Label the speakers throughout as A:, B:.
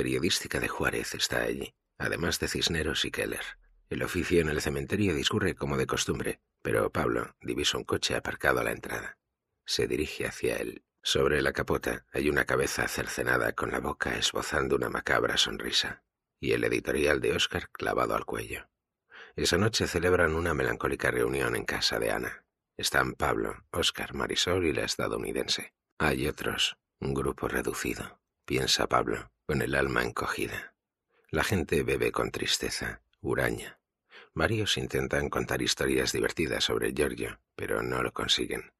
A: periodística de Juárez está allí, además de Cisneros y Keller. El oficio en el cementerio discurre como de costumbre, pero Pablo divisa un coche aparcado a la entrada. Se dirige hacia él. Sobre la capota hay una cabeza cercenada con la boca esbozando una macabra sonrisa y el editorial de Oscar clavado al cuello. Esa noche celebran una melancólica reunión en casa de Ana. Están Pablo, Oscar, Marisol y la estadounidense. Hay otros, un grupo reducido, piensa Pablo, con el alma encogida. La gente bebe con tristeza, huraña. Varios intentan contar historias divertidas sobre Giorgio, pero no lo consiguen.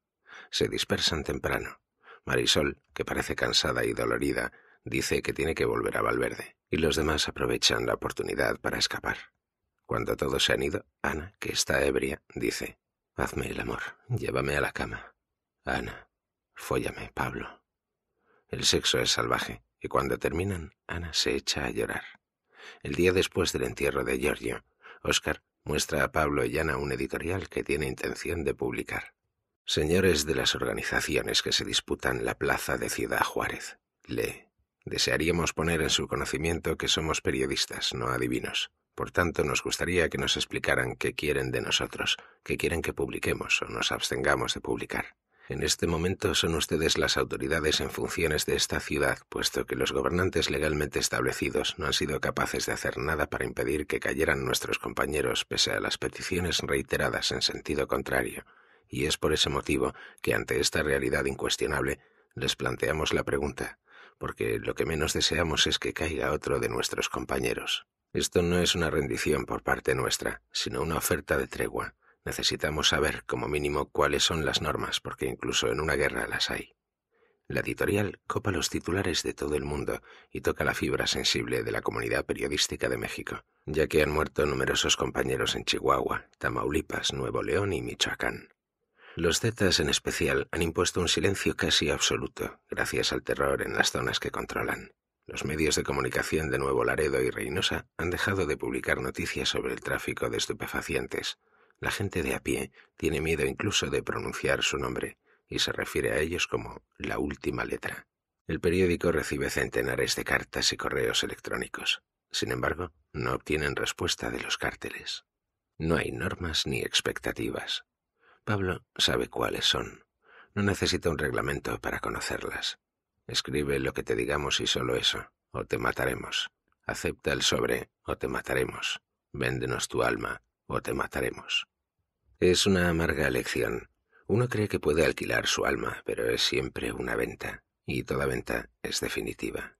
A: Se dispersan temprano. Marisol, que parece cansada y dolorida, dice que tiene que volver a Valverde, y los demás aprovechan la oportunidad para escapar. Cuando todos se han ido, Ana, que está ebria, dice, Hazme el amor, llévame a la cama. Ana, fóllame, Pablo. El sexo es salvaje y cuando terminan, Ana se echa a llorar. El día después del entierro de Giorgio, Oscar muestra a Pablo y Ana un editorial que tiene intención de publicar. Señores de las organizaciones que se disputan la plaza de Ciudad Juárez, le Desearíamos poner en su conocimiento que somos periodistas, no adivinos. Por tanto, nos gustaría que nos explicaran qué quieren de nosotros, qué quieren que publiquemos o nos abstengamos de publicar. En este momento son ustedes las autoridades en funciones de esta ciudad, puesto que los gobernantes legalmente establecidos no han sido capaces de hacer nada para impedir que cayeran nuestros compañeros pese a las peticiones reiteradas en sentido contrario, y es por ese motivo que ante esta realidad incuestionable les planteamos la pregunta, porque lo que menos deseamos es que caiga otro de nuestros compañeros. Esto no es una rendición por parte nuestra, sino una oferta de tregua, necesitamos saber como mínimo cuáles son las normas, porque incluso en una guerra las hay. La editorial copa los titulares de todo el mundo y toca la fibra sensible de la comunidad periodística de México, ya que han muerto numerosos compañeros en Chihuahua, Tamaulipas, Nuevo León y Michoacán. Los Zetas en especial han impuesto un silencio casi absoluto, gracias al terror en las zonas que controlan. Los medios de comunicación de Nuevo Laredo y Reynosa han dejado de publicar noticias sobre el tráfico de estupefacientes, la gente de a pie tiene miedo incluso de pronunciar su nombre y se refiere a ellos como la última letra. El periódico recibe centenares de cartas y correos electrónicos. Sin embargo, no obtienen respuesta de los cárteles. No hay normas ni expectativas. Pablo sabe cuáles son. No necesita un reglamento para conocerlas. Escribe lo que te digamos y solo eso, o te mataremos. Acepta el sobre, o te mataremos. Véndenos tu alma, o te mataremos. Es una amarga lección. Uno cree que puede alquilar su alma, pero es siempre una venta, y toda venta es definitiva.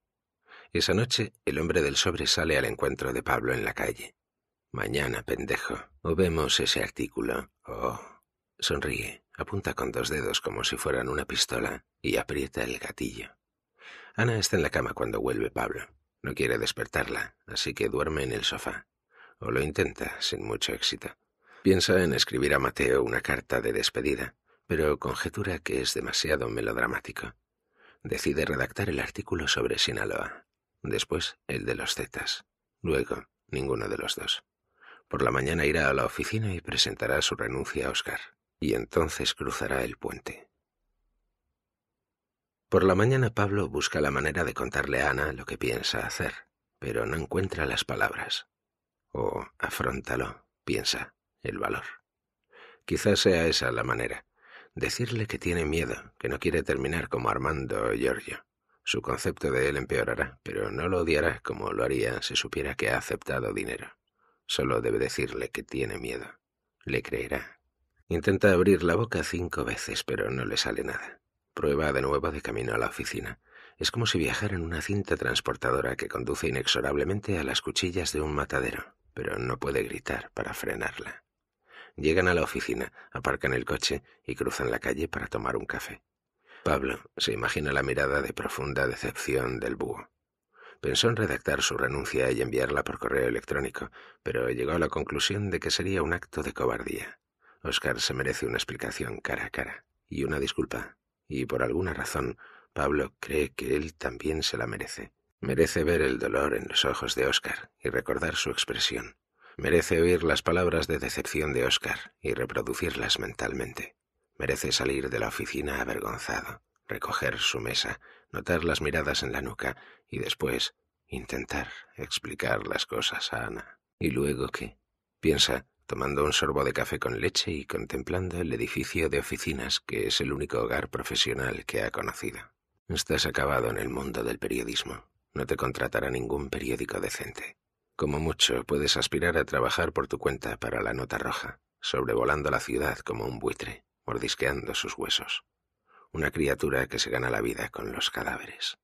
A: Esa noche, el hombre del sobre sale al encuentro de Pablo en la calle. Mañana, pendejo, o vemos ese artículo, o... Oh. Sonríe, apunta con dos dedos como si fueran una pistola y aprieta el gatillo. Ana está en la cama cuando vuelve Pablo. No quiere despertarla, así que duerme en el sofá o lo intenta sin mucho éxito. Piensa en escribir a Mateo una carta de despedida, pero conjetura que es demasiado melodramático. Decide redactar el artículo sobre Sinaloa, después el de los Zetas, luego ninguno de los dos. Por la mañana irá a la oficina y presentará su renuncia a Oscar, y entonces cruzará el puente. Por la mañana Pablo busca la manera de contarle a Ana lo que piensa hacer, pero no encuentra las palabras o afrontalo, piensa, el valor. Quizás sea esa la manera. Decirle que tiene miedo, que no quiere terminar como Armando o Giorgio. Su concepto de él empeorará, pero no lo odiará como lo haría si supiera que ha aceptado dinero. Solo debe decirle que tiene miedo. Le creerá. Intenta abrir la boca cinco veces, pero no le sale nada. Prueba de nuevo de camino a la oficina. Es como si viajara en una cinta transportadora que conduce inexorablemente a las cuchillas de un matadero pero no puede gritar para frenarla. Llegan a la oficina, aparcan el coche y cruzan la calle para tomar un café. Pablo se imagina la mirada de profunda decepción del búho. Pensó en redactar su renuncia y enviarla por correo electrónico, pero llegó a la conclusión de que sería un acto de cobardía. Oscar se merece una explicación cara a cara y una disculpa, y por alguna razón Pablo cree que él también se la merece. Merece ver el dolor en los ojos de Oscar y recordar su expresión. Merece oír las palabras de decepción de Oscar y reproducirlas mentalmente. Merece salir de la oficina avergonzado, recoger su mesa, notar las miradas en la nuca y después intentar explicar las cosas a Ana. ¿Y luego qué? Piensa, tomando un sorbo de café con leche y contemplando el edificio de oficinas que es el único hogar profesional que ha conocido. Estás acabado en el mundo del periodismo. No te contratará ningún periódico decente. Como mucho, puedes aspirar a trabajar por tu cuenta para la nota roja, sobrevolando la ciudad como un buitre, mordisqueando sus huesos. Una criatura que se gana la vida con los cadáveres.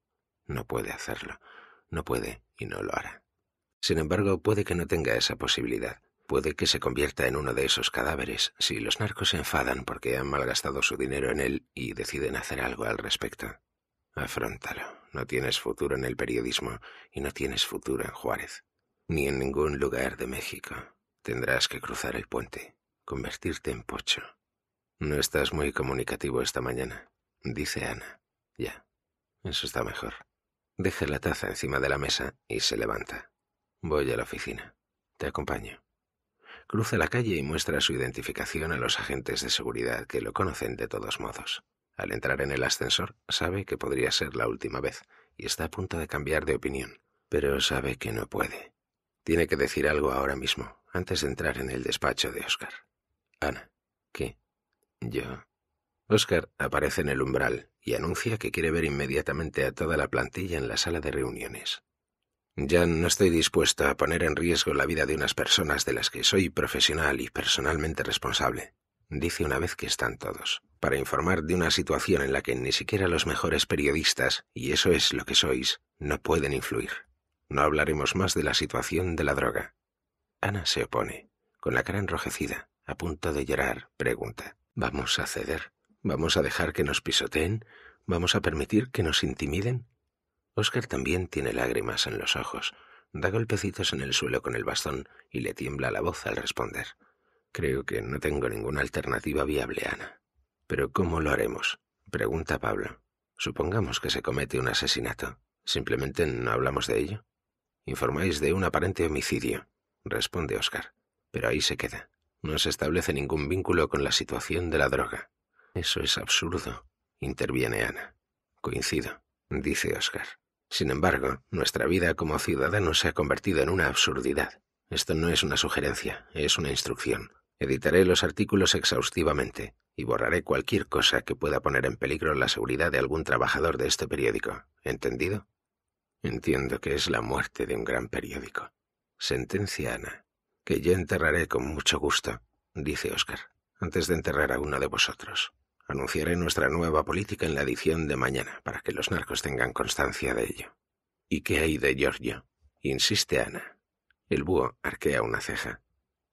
A: No puede hacerlo. No puede y no lo hará. Sin embargo, puede que no tenga esa posibilidad. Puede que se convierta en uno de esos cadáveres si los narcos se enfadan porque han malgastado su dinero en él y deciden hacer algo al respecto. Afrontalo. No tienes futuro en el periodismo y no tienes futuro en Juárez, ni en ningún lugar de México. Tendrás que cruzar el puente, convertirte en pocho. No estás muy comunicativo esta mañana, dice Ana. Ya, eso está mejor. Deja la taza encima de la mesa y se levanta. Voy a la oficina. Te acompaño. Cruza la calle y muestra su identificación a los agentes de seguridad que lo conocen de todos modos. Al entrar en el ascensor, sabe que podría ser la última vez y está a punto de cambiar de opinión, pero sabe que no puede. Tiene que decir algo ahora mismo, antes de entrar en el despacho de Oscar. Ana. ¿Qué? Yo. Oscar aparece en el umbral y anuncia que quiere ver inmediatamente a toda la plantilla en la sala de reuniones. —Ya no estoy dispuesto a poner en riesgo la vida de unas personas de las que soy profesional y personalmente responsable dice una vez que están todos, para informar de una situación en la que ni siquiera los mejores periodistas, y eso es lo que sois, no pueden influir. No hablaremos más de la situación de la droga. Ana se opone, con la cara enrojecida, a punto de llorar, pregunta. ¿Vamos a ceder? ¿Vamos a dejar que nos pisoteen? ¿Vamos a permitir que nos intimiden? Oscar también tiene lágrimas en los ojos, da golpecitos en el suelo con el bastón y le tiembla la voz al responder. Creo que no tengo ninguna alternativa viable, Ana. Pero ¿cómo lo haremos? Pregunta Pablo. Supongamos que se comete un asesinato. Simplemente no hablamos de ello. Informáis de un aparente homicidio, responde Oscar. Pero ahí se queda. No se establece ningún vínculo con la situación de la droga. Eso es absurdo, interviene Ana. Coincido, dice Oscar. Sin embargo, nuestra vida como ciudadanos se ha convertido en una absurdidad. Esto no es una sugerencia, es una instrucción. Editaré los artículos exhaustivamente y borraré cualquier cosa que pueda poner en peligro la seguridad de algún trabajador de este periódico. ¿Entendido? Entiendo que es la muerte de un gran periódico. Sentencia Ana, que yo enterraré con mucho gusto, dice Oscar, antes de enterrar a uno de vosotros. Anunciaré nuestra nueva política en la edición de mañana para que los narcos tengan constancia de ello. ¿Y qué hay de Giorgio? Insiste Ana. El búho arquea una ceja.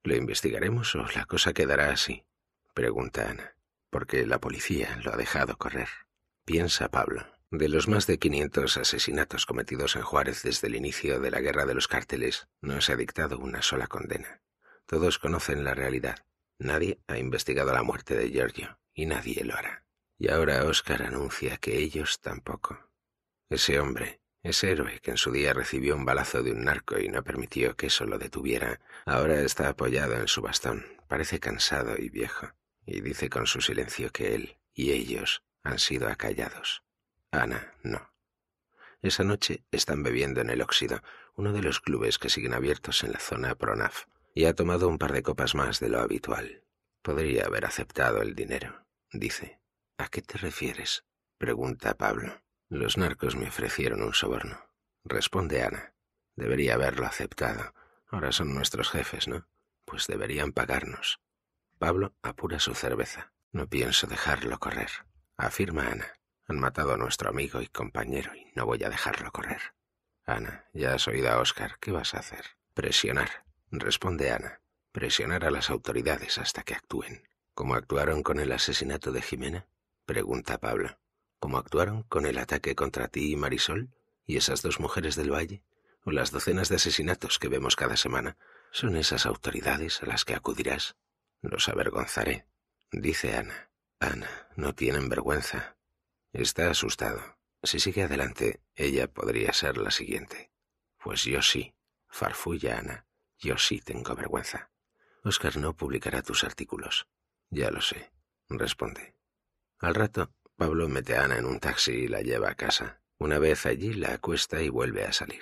A: ¿Lo investigaremos o la cosa quedará así? pregunta Ana. Porque la policía lo ha dejado correr. Piensa Pablo. De los más de 500 asesinatos cometidos en Juárez desde el inicio de la guerra de los cárteles, no se ha dictado una sola condena. Todos conocen la realidad. Nadie ha investigado la muerte de Giorgio, y nadie lo hará. Y ahora Oscar anuncia que ellos tampoco. Ese hombre, ese héroe que en su día recibió un balazo de un narco y no permitió que eso lo detuviera, ahora está apoyado en su bastón, parece cansado y viejo, y dice con su silencio que él y ellos han sido acallados. Ana no. Esa noche están bebiendo en el Óxido, uno de los clubes que siguen abiertos en la zona Pronaf, y ha tomado un par de copas más de lo habitual. Podría haber aceptado el dinero, dice. ¿A qué te refieres? pregunta Pablo. Los narcos me ofrecieron un soborno. Responde Ana. Debería haberlo aceptado. Ahora son nuestros jefes, ¿no? Pues deberían pagarnos. Pablo apura su cerveza. No pienso dejarlo correr. Afirma Ana. Han matado a nuestro amigo y compañero y no voy a dejarlo correr. Ana, ya has oído a Oscar. ¿Qué vas a hacer? Presionar. Responde Ana. Presionar a las autoridades hasta que actúen. ¿Cómo actuaron con el asesinato de Jimena? Pregunta Pablo. ¿Cómo actuaron con el ataque contra ti y Marisol y esas dos mujeres del valle, o las docenas de asesinatos que vemos cada semana, son esas autoridades a las que acudirás. Los avergonzaré, dice Ana. Ana, no tienen vergüenza. Está asustado. Si sigue adelante, ella podría ser la siguiente. Pues yo sí, farfulla Ana, yo sí tengo vergüenza. Oscar no publicará tus artículos. Ya lo sé, responde. Al rato, Pablo mete a Ana en un taxi y la lleva a casa. Una vez allí la acuesta y vuelve a salir.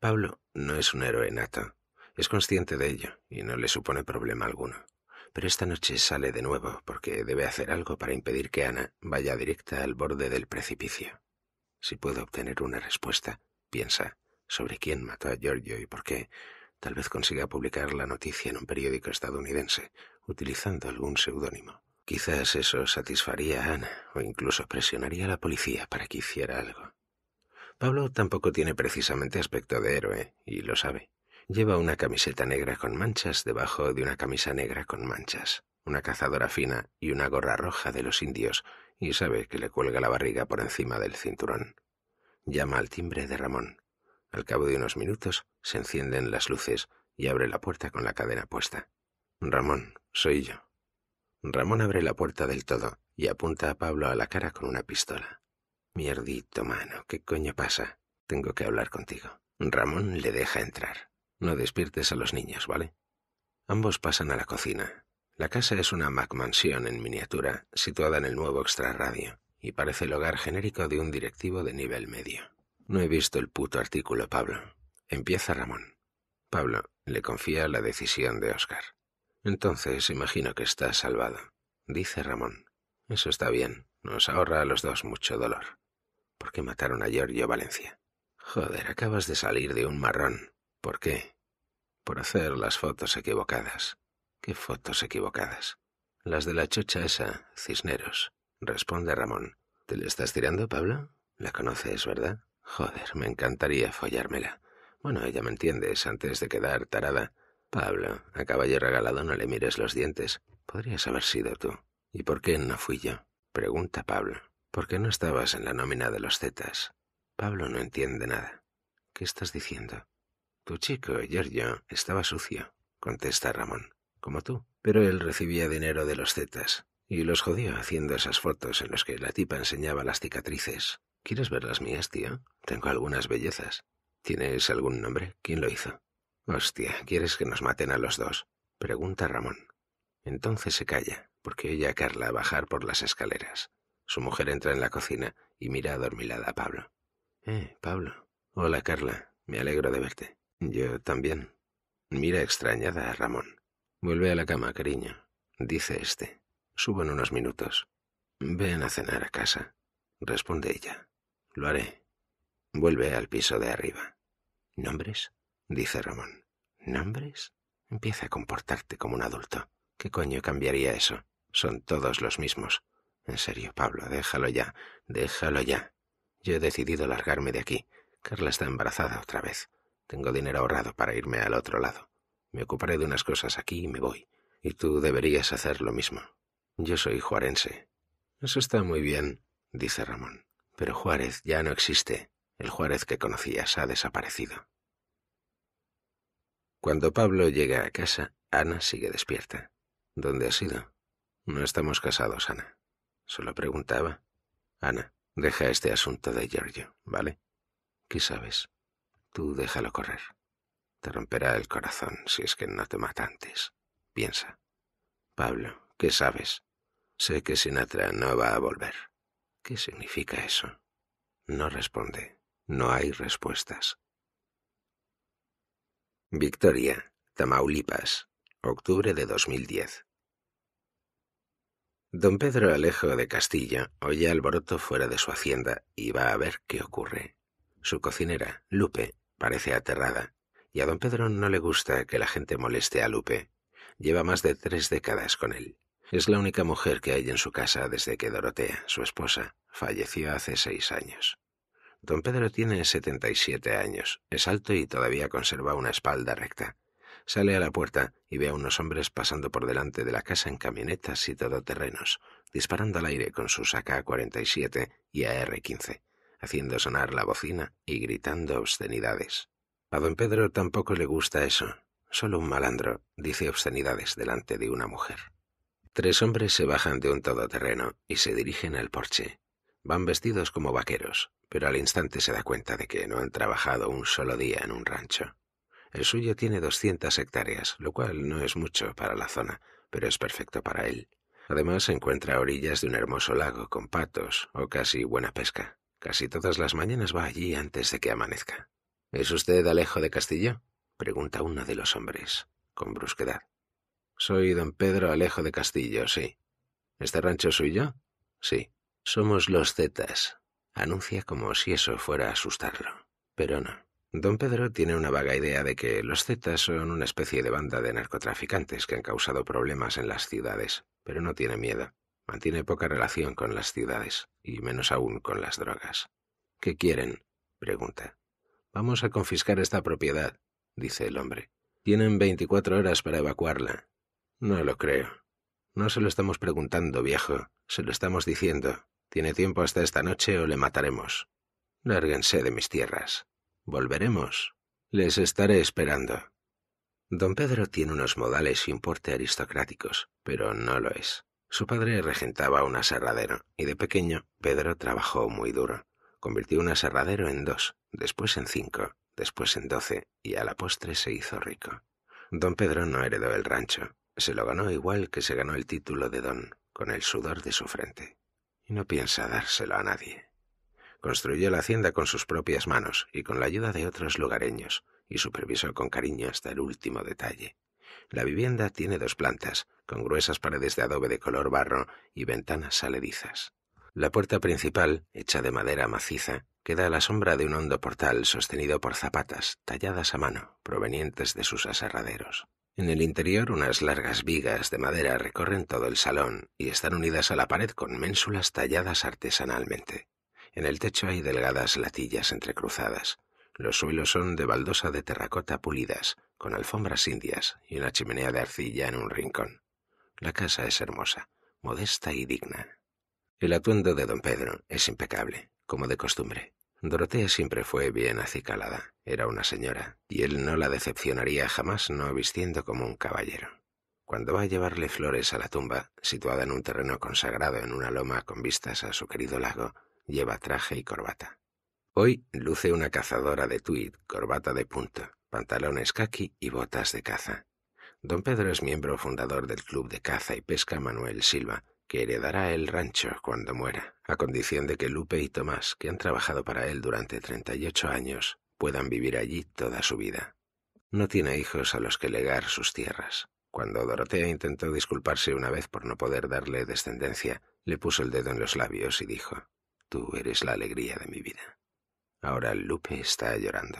A: Pablo no es un héroe nato. Es consciente de ello y no le supone problema alguno. Pero esta noche sale de nuevo porque debe hacer algo para impedir que Ana vaya directa al borde del precipicio. Si puedo obtener una respuesta, piensa, sobre quién mató a Giorgio y por qué, tal vez consiga publicar la noticia en un periódico estadounidense, utilizando algún seudónimo. Quizás eso satisfaría a Ana o incluso presionaría a la policía para que hiciera algo. Pablo tampoco tiene precisamente aspecto de héroe, y lo sabe. Lleva una camiseta negra con manchas debajo de una camisa negra con manchas, una cazadora fina y una gorra roja de los indios, y sabe que le cuelga la barriga por encima del cinturón. Llama al timbre de Ramón. Al cabo de unos minutos se encienden las luces y abre la puerta con la cadena puesta. Ramón, soy yo. Ramón abre la puerta del todo y apunta a Pablo a la cara con una pistola. Mierdito, mano, ¿qué coño pasa? Tengo que hablar contigo. Ramón le deja entrar. No despiertes a los niños, ¿vale? Ambos pasan a la cocina. La casa es una McMansión en miniatura, situada en el nuevo extrarradio, y parece el hogar genérico de un directivo de nivel medio. No he visto el puto artículo, Pablo. Empieza Ramón. Pablo le confía la decisión de Oscar. Entonces imagino que estás salvado, dice Ramón. Eso está bien, nos ahorra a los dos mucho dolor. ¿Por qué mataron a Giorgio Valencia? Joder, acabas de salir de un marrón. ¿Por qué? Por hacer las fotos equivocadas. ¿Qué fotos equivocadas? Las de la chocha esa, Cisneros, responde Ramón. ¿Te la estás tirando, Pablo? La conoces, ¿verdad? Joder, me encantaría follármela. Bueno, ella me entiendes, antes de quedar tarada, Pablo, a caballo regalado no le mires los dientes. Podrías haber sido tú. ¿Y por qué no fui yo? Pregunta Pablo. ¿Por qué no estabas en la nómina de los Zetas? Pablo no entiende nada. ¿Qué estás diciendo? Tu chico, Giorgio, estaba sucio, contesta Ramón. Como tú. Pero él recibía dinero de los Zetas. Y los jodió haciendo esas fotos en las que la tipa enseñaba las cicatrices. ¿Quieres ver las mías, tío? Tengo algunas bellezas. ¿Tienes algún nombre? ¿Quién lo hizo? Hostia, ¿quieres que nos maten a los dos? pregunta Ramón. Entonces se calla, porque oye a Carla bajar por las escaleras. Su mujer entra en la cocina y mira adormilada a Pablo. Eh, Pablo. Hola, Carla. Me alegro de verte. Yo también. Mira extrañada a Ramón. Vuelve a la cama, cariño, dice este. Subo en unos minutos. Ven a cenar a casa, responde ella. Lo haré. Vuelve al piso de arriba. ¿Nombres? dice Ramón. ¿Nombres? Empieza a comportarte como un adulto. ¿Qué coño cambiaría eso? Son todos los mismos. En serio, Pablo, déjalo ya, déjalo ya. Yo he decidido largarme de aquí. Carla está embarazada otra vez. Tengo dinero ahorrado para irme al otro lado. Me ocuparé de unas cosas aquí y me voy. Y tú deberías hacer lo mismo. Yo soy juarense. Eso está muy bien, dice Ramón. Pero Juárez ya no existe. El Juárez que conocías ha desaparecido. Cuando Pablo llega a casa, Ana sigue despierta. ¿Dónde has ido? No estamos casados, Ana. Solo preguntaba. Ana, deja este asunto de Giorgio, ¿vale? ¿Qué sabes? Tú déjalo correr. Te romperá el corazón si es que no te mata antes. Piensa. Pablo, ¿qué sabes? Sé que Sinatra no va a volver. ¿Qué significa eso? No responde. No hay respuestas. Victoria, Tamaulipas, octubre de 2010. Don Pedro Alejo de Castilla oye alboroto fuera de su hacienda y va a ver qué ocurre. Su cocinera, Lupe, parece aterrada, y a don Pedro no le gusta que la gente moleste a Lupe. Lleva más de tres décadas con él. Es la única mujer que hay en su casa desde que Dorotea, su esposa, falleció hace seis años. Don Pedro tiene setenta siete años, es alto y todavía conserva una espalda recta. Sale a la puerta y ve a unos hombres pasando por delante de la casa en camionetas y todoterrenos, disparando al aire con sus AK-47 y AR-15, haciendo sonar la bocina y gritando obscenidades. A don Pedro tampoco le gusta eso. Solo un malandro dice obscenidades delante de una mujer. Tres hombres se bajan de un todoterreno y se dirigen al porche. Van vestidos como vaqueros, pero al instante se da cuenta de que no han trabajado un solo día en un rancho. El suyo tiene doscientas hectáreas, lo cual no es mucho para la zona, pero es perfecto para él. Además, se encuentra a orillas de un hermoso lago con patos o casi buena pesca. Casi todas las mañanas va allí antes de que amanezca. ¿Es usted Alejo de Castillo? pregunta uno de los hombres, con brusquedad. Soy don Pedro Alejo de Castillo, sí. ¿Este rancho es suyo? Sí. Somos los Zetas. Anuncia como si eso fuera a asustarlo. Pero no. Don Pedro tiene una vaga idea de que los Zetas son una especie de banda de narcotraficantes que han causado problemas en las ciudades, pero no tiene miedo. Mantiene poca relación con las ciudades, y menos aún con las drogas. ¿Qué quieren? pregunta. Vamos a confiscar esta propiedad, dice el hombre. Tienen veinticuatro horas para evacuarla. No lo creo. No se lo estamos preguntando, viejo, se lo estamos diciendo. Tiene tiempo hasta esta noche o le mataremos. Lárguense de mis tierras. Volveremos. Les estaré esperando. Don Pedro tiene unos modales un porte aristocráticos, pero no lo es. Su padre regentaba un aserradero, y de pequeño Pedro trabajó muy duro. Convirtió un aserradero en dos, después en cinco, después en doce, y a la postre se hizo rico. Don Pedro no heredó el rancho, se lo ganó igual que se ganó el título de don, con el sudor de su frente y no piensa dárselo a nadie. Construyó la hacienda con sus propias manos y con la ayuda de otros lugareños, y supervisó con cariño hasta el último detalle. La vivienda tiene dos plantas, con gruesas paredes de adobe de color barro y ventanas saledizas. La puerta principal, hecha de madera maciza, queda a la sombra de un hondo portal sostenido por zapatas talladas a mano, provenientes de sus aserraderos. En el interior unas largas vigas de madera recorren todo el salón y están unidas a la pared con ménsulas talladas artesanalmente. En el techo hay delgadas latillas entrecruzadas. Los suelos son de baldosa de terracota pulidas, con alfombras indias y una chimenea de arcilla en un rincón. La casa es hermosa, modesta y digna. El atuendo de don Pedro es impecable, como de costumbre. Dorotea siempre fue bien acicalada, era una señora, y él no la decepcionaría jamás no vistiendo como un caballero. Cuando va a llevarle flores a la tumba, situada en un terreno consagrado en una loma con vistas a su querido lago, lleva traje y corbata. Hoy luce una cazadora de tweed, corbata de punto, pantalones caqui y botas de caza. Don Pedro es miembro fundador del Club de Caza y Pesca Manuel Silva, que heredará el rancho cuando muera, a condición de que Lupe y Tomás, que han trabajado para él durante treinta y ocho años, puedan vivir allí toda su vida. No tiene hijos a los que legar sus tierras. Cuando Dorotea intentó disculparse una vez por no poder darle descendencia, le puso el dedo en los labios y dijo, Tú eres la alegría de mi vida. Ahora Lupe está llorando.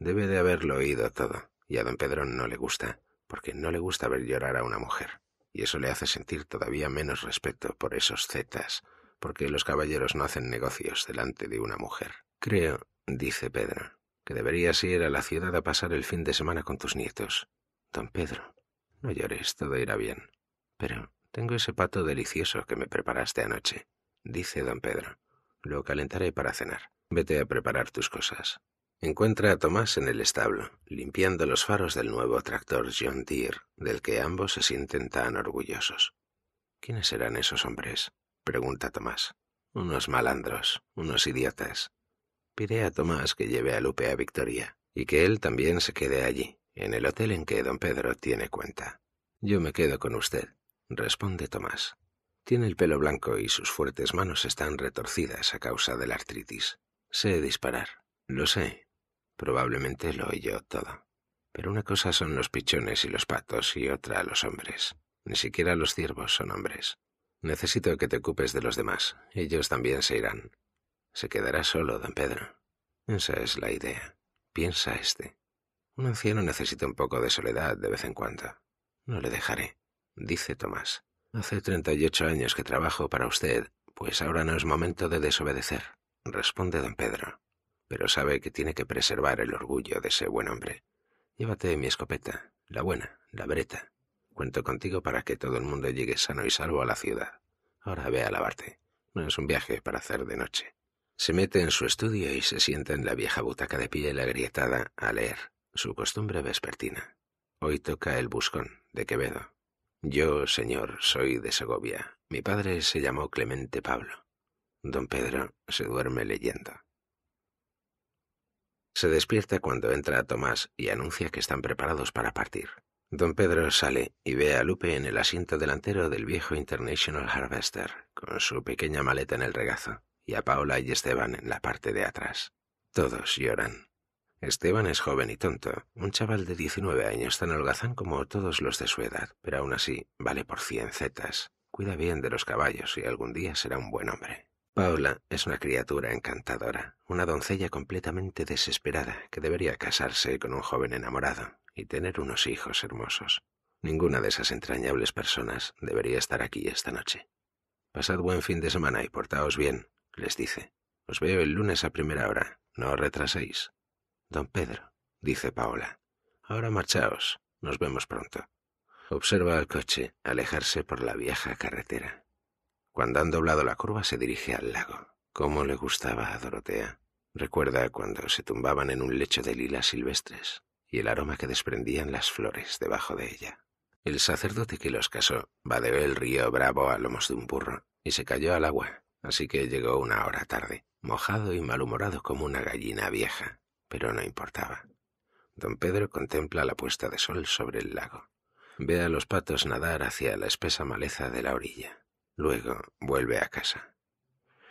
A: Debe de haberlo oído todo, y a don Pedro no le gusta, porque no le gusta ver llorar a una mujer y eso le hace sentir todavía menos respeto por esos zetas, porque los caballeros no hacen negocios delante de una mujer. Creo, dice Pedro, que deberías ir a la ciudad a pasar el fin de semana con tus nietos. Don Pedro, no llores, todo irá bien. Pero tengo ese pato delicioso que me preparaste anoche, dice don Pedro. Lo calentaré para cenar. Vete a preparar tus cosas. Encuentra a Tomás en el establo, limpiando los faros del nuevo tractor John Deere, del que ambos se sienten tan orgullosos. ¿Quiénes serán esos hombres? pregunta Tomás. Unos malandros, unos idiotas. Pide a Tomás que lleve a Lupe a Victoria y que él también se quede allí, en el hotel en que don Pedro tiene cuenta. Yo me quedo con usted, responde Tomás. Tiene el pelo blanco y sus fuertes manos están retorcidas a causa de la artritis. Sé disparar. Lo sé, Probablemente lo oyó todo. Pero una cosa son los pichones y los patos y otra los hombres. Ni siquiera los ciervos son hombres. Necesito que te ocupes de los demás. Ellos también se irán. Se quedará solo, don Pedro. Esa es la idea. Piensa este. Un anciano necesita un poco de soledad de vez en cuando. No le dejaré, dice Tomás. Hace treinta y ocho años que trabajo para usted, pues ahora no es momento de desobedecer, responde don Pedro pero sabe que tiene que preservar el orgullo de ese buen hombre. Llévate mi escopeta, la buena, la breta. Cuento contigo para que todo el mundo llegue sano y salvo a la ciudad. Ahora ve a lavarte. No es un viaje para hacer de noche. Se mete en su estudio y se sienta en la vieja butaca de piel agrietada a leer, su costumbre vespertina. Hoy toca El Buscón, de Quevedo. Yo, señor, soy de Segovia. Mi padre se llamó Clemente Pablo. Don Pedro se duerme leyendo. Se despierta cuando entra Tomás y anuncia que están preparados para partir. Don Pedro sale y ve a Lupe en el asiento delantero del viejo International Harvester, con su pequeña maleta en el regazo, y a Paola y Esteban en la parte de atrás. Todos lloran. Esteban es joven y tonto, un chaval de 19 años tan holgazán como todos los de su edad, pero aún así vale por cien zetas. Cuida bien de los caballos y algún día será un buen hombre. Paola es una criatura encantadora, una doncella completamente desesperada que debería casarse con un joven enamorado y tener unos hijos hermosos. Ninguna de esas entrañables personas debería estar aquí esta noche. Pasad buen fin de semana y portaos bien, les dice. Os veo el lunes a primera hora. No os retraséis. Don Pedro, dice Paola. Ahora marchaos. Nos vemos pronto. Observa al coche alejarse por la vieja carretera. Cuando han doblado la curva se dirige al lago. ¿Cómo le gustaba a Dorotea? Recuerda cuando se tumbaban en un lecho de lilas silvestres y el aroma que desprendían las flores debajo de ella. El sacerdote que los casó vadeó el río Bravo a lomos de un burro y se cayó al agua, así que llegó una hora tarde, mojado y malhumorado como una gallina vieja, pero no importaba. Don Pedro contempla la puesta de sol sobre el lago. Ve a los patos nadar hacia la espesa maleza de la orilla. Luego vuelve a casa.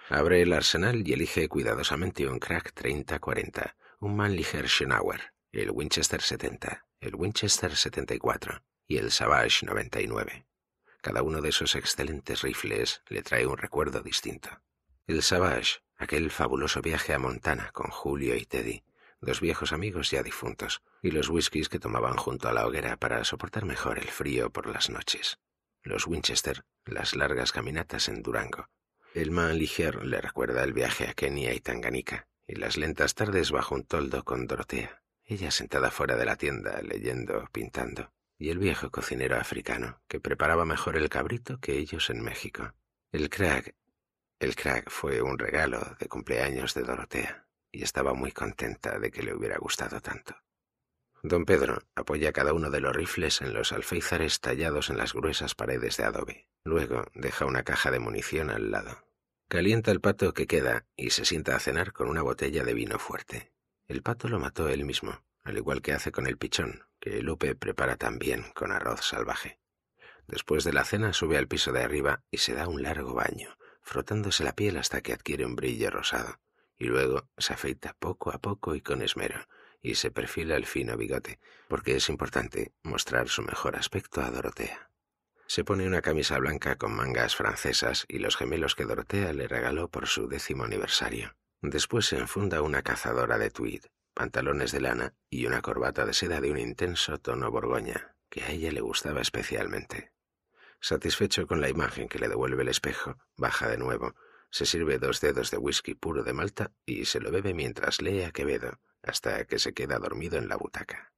A: Abre el arsenal y elige cuidadosamente un crack 30-40, un Mannlicher Schenauer, el Winchester 70, el Winchester 74 y el Savage 99. Cada uno de esos excelentes rifles le trae un recuerdo distinto. El Savage, aquel fabuloso viaje a Montana con Julio y Teddy, dos viejos amigos ya difuntos, y los whiskies que tomaban junto a la hoguera para soportar mejor el frío por las noches los Winchester, las largas caminatas en Durango. El Liger le recuerda el viaje a Kenia y Tanganica, y las lentas tardes bajo un toldo con Dorotea, ella sentada fuera de la tienda, leyendo, pintando, y el viejo cocinero africano, que preparaba mejor el cabrito que ellos en México. El crack. El crack fue un regalo de cumpleaños de Dorotea, y estaba muy contenta de que le hubiera gustado tanto. Don Pedro apoya cada uno de los rifles en los alféizares tallados en las gruesas paredes de adobe. Luego deja una caja de munición al lado. Calienta el pato que queda y se sienta a cenar con una botella de vino fuerte. El pato lo mató él mismo, al igual que hace con el pichón, que Lupe prepara también con arroz salvaje. Después de la cena sube al piso de arriba y se da un largo baño, frotándose la piel hasta que adquiere un brillo rosado, y luego se afeita poco a poco y con esmero, y se perfila el fino bigote, porque es importante mostrar su mejor aspecto a Dorotea. Se pone una camisa blanca con mangas francesas y los gemelos que Dorotea le regaló por su décimo aniversario. Después se enfunda una cazadora de tweed, pantalones de lana y una corbata de seda de un intenso tono borgoña, que a ella le gustaba especialmente. Satisfecho con la imagen que le devuelve el espejo, baja de nuevo, se sirve dos dedos de whisky puro de Malta y se lo bebe mientras lee a Quevedo, hasta que se queda dormido en la butaca.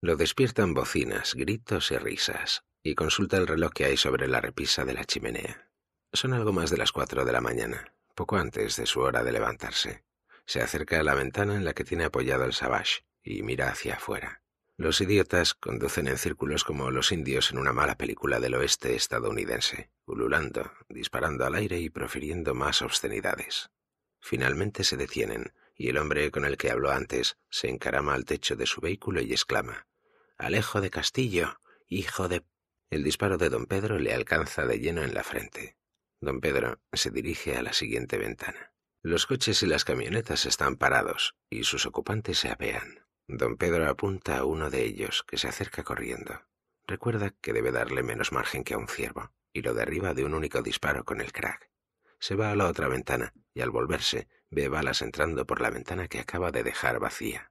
A: Lo despiertan bocinas, gritos y risas, y consulta el reloj que hay sobre la repisa de la chimenea. Son algo más de las cuatro de la mañana, poco antes de su hora de levantarse. Se acerca a la ventana en la que tiene apoyado el Savage y mira hacia afuera. Los idiotas conducen en círculos como los indios en una mala película del oeste estadounidense, ululando, disparando al aire y profiriendo más obscenidades. Finalmente se detienen, y el hombre con el que habló antes se encarama al techo de su vehículo y exclama Alejo de Castillo, hijo de... El disparo de don Pedro le alcanza de lleno en la frente. Don Pedro se dirige a la siguiente ventana. Los coches y las camionetas están parados y sus ocupantes se apean. Don Pedro apunta a uno de ellos, que se acerca corriendo. Recuerda que debe darle menos margen que a un ciervo, y lo derriba de un único disparo con el crack se va a la otra ventana y al volverse ve balas entrando por la ventana que acaba de dejar vacía.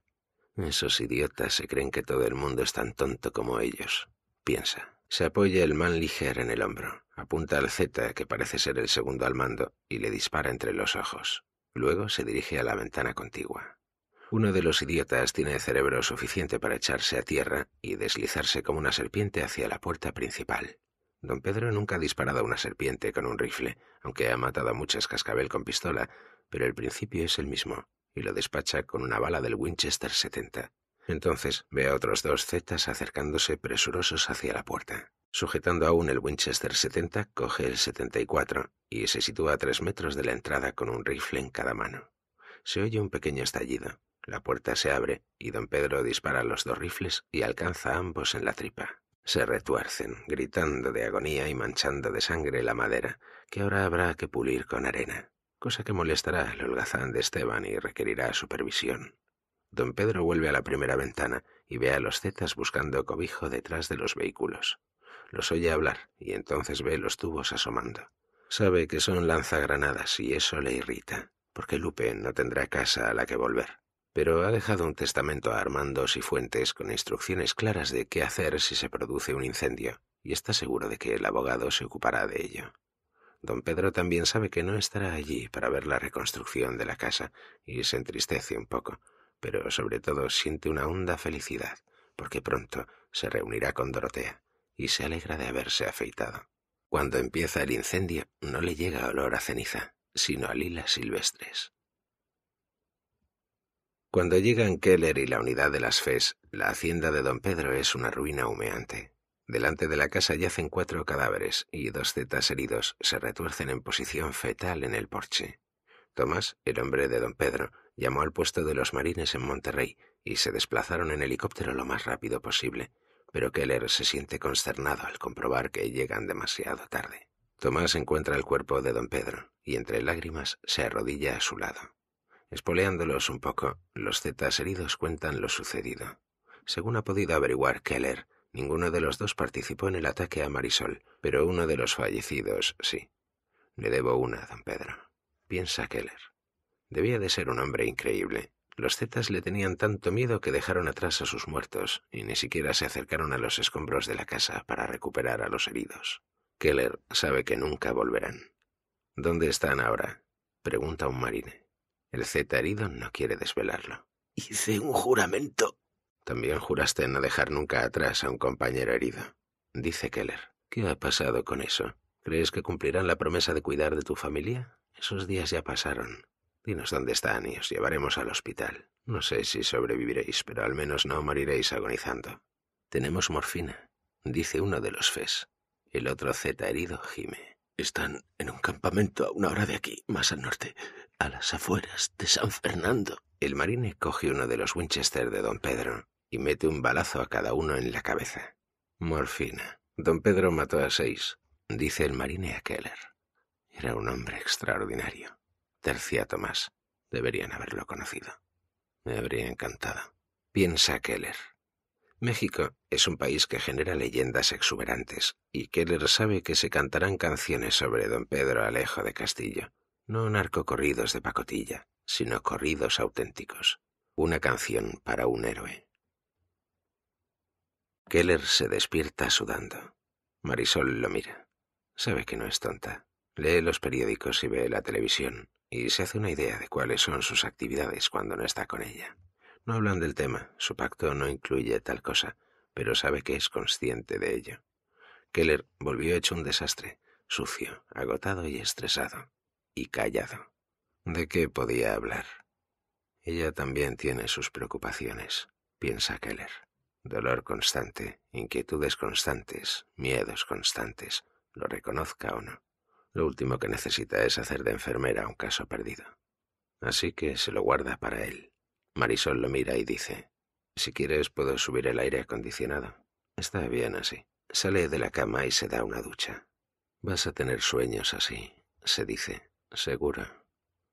A: Esos idiotas se creen que todo el mundo es tan tonto como ellos, piensa. Se apoya el man Liger en el hombro, apunta al Z, que parece ser el segundo al mando, y le dispara entre los ojos. Luego se dirige a la ventana contigua. Uno de los idiotas tiene cerebro suficiente para echarse a tierra y deslizarse como una serpiente hacia la puerta principal. Don Pedro nunca ha disparado a una serpiente con un rifle, aunque ha matado a muchas cascabel con pistola, pero el principio es el mismo, y lo despacha con una bala del Winchester 70. Entonces ve a otros dos Zetas acercándose presurosos hacia la puerta. Sujetando aún el Winchester 70, coge el 74 y se sitúa a tres metros de la entrada con un rifle en cada mano. Se oye un pequeño estallido. La puerta se abre y don Pedro dispara los dos rifles y alcanza a ambos en la tripa se retuercen, gritando de agonía y manchando de sangre la madera, que ahora habrá que pulir con arena, cosa que molestará al holgazán de Esteban y requerirá supervisión. Don Pedro vuelve a la primera ventana y ve a los zetas buscando cobijo detrás de los vehículos. Los oye hablar y entonces ve los tubos asomando. Sabe que son lanzagranadas y eso le irrita, porque Lupe no tendrá casa a la que volver pero ha dejado un testamento a Armando Fuentes con instrucciones claras de qué hacer si se produce un incendio, y está seguro de que el abogado se ocupará de ello. Don Pedro también sabe que no estará allí para ver la reconstrucción de la casa, y se entristece un poco, pero sobre todo siente una honda felicidad, porque pronto se reunirá con Dorotea, y se alegra de haberse afeitado. Cuando empieza el incendio, no le llega olor a ceniza, sino a lilas silvestres. Cuando llegan Keller y la unidad de las FES, la hacienda de don Pedro es una ruina humeante. Delante de la casa yacen cuatro cadáveres y dos zetas heridos se retuercen en posición fetal en el porche. Tomás, el hombre de don Pedro, llamó al puesto de los marines en Monterrey y se desplazaron en helicóptero lo más rápido posible, pero Keller se siente consternado al comprobar que llegan demasiado tarde. Tomás encuentra el cuerpo de don Pedro y entre lágrimas se arrodilla a su lado. Espoleándolos un poco, los Zetas heridos cuentan lo sucedido. Según ha podido averiguar Keller, ninguno de los dos participó en el ataque a Marisol, pero uno de los fallecidos sí. Le debo una, don Pedro. Piensa Keller. Debía de ser un hombre increíble. Los Zetas le tenían tanto miedo que dejaron atrás a sus muertos y ni siquiera se acercaron a los escombros de la casa para recuperar a los heridos. Keller sabe que nunca volverán. ¿Dónde están ahora? pregunta un marine. El Z herido no quiere desvelarlo. Hice un juramento. También juraste no dejar nunca atrás a un compañero herido. Dice Keller. ¿Qué ha pasado con eso? ¿Crees que cumplirán la promesa de cuidar de tu familia? Esos días ya pasaron. Dinos dónde están y os llevaremos al hospital. No sé si sobreviviréis, pero al menos no moriréis agonizando. Tenemos morfina, dice uno de los FES. El otro Z herido gime. Están en un campamento a una hora de aquí, más al norte a las afueras de San Fernando. El marine coge uno de los Winchester de don Pedro y mete un balazo a cada uno en la cabeza. Morfina. Don Pedro mató a seis, dice el marine a Keller. Era un hombre extraordinario. Tercia Tomás. Deberían haberlo conocido. Me habría encantado. Piensa Keller. México es un país que genera leyendas exuberantes, y Keller sabe que se cantarán canciones sobre don Pedro Alejo de Castillo, no narco-corridos de pacotilla, sino corridos auténticos. Una canción para un héroe. Keller se despierta sudando. Marisol lo mira. Sabe que no es tonta. Lee los periódicos y ve la televisión, y se hace una idea de cuáles son sus actividades cuando no está con ella. No hablan del tema, su pacto no incluye tal cosa, pero sabe que es consciente de ello. Keller volvió hecho un desastre, sucio, agotado y estresado y callado. ¿De qué podía hablar? Ella también tiene sus preocupaciones, piensa Keller. Dolor constante, inquietudes constantes, miedos constantes, lo reconozca o no. Lo último que necesita es hacer de enfermera un caso perdido. Así que se lo guarda para él. Marisol lo mira y dice, si quieres puedo subir el aire acondicionado. Está bien así. Sale de la cama y se da una ducha. Vas a tener sueños así, se dice. Seguro.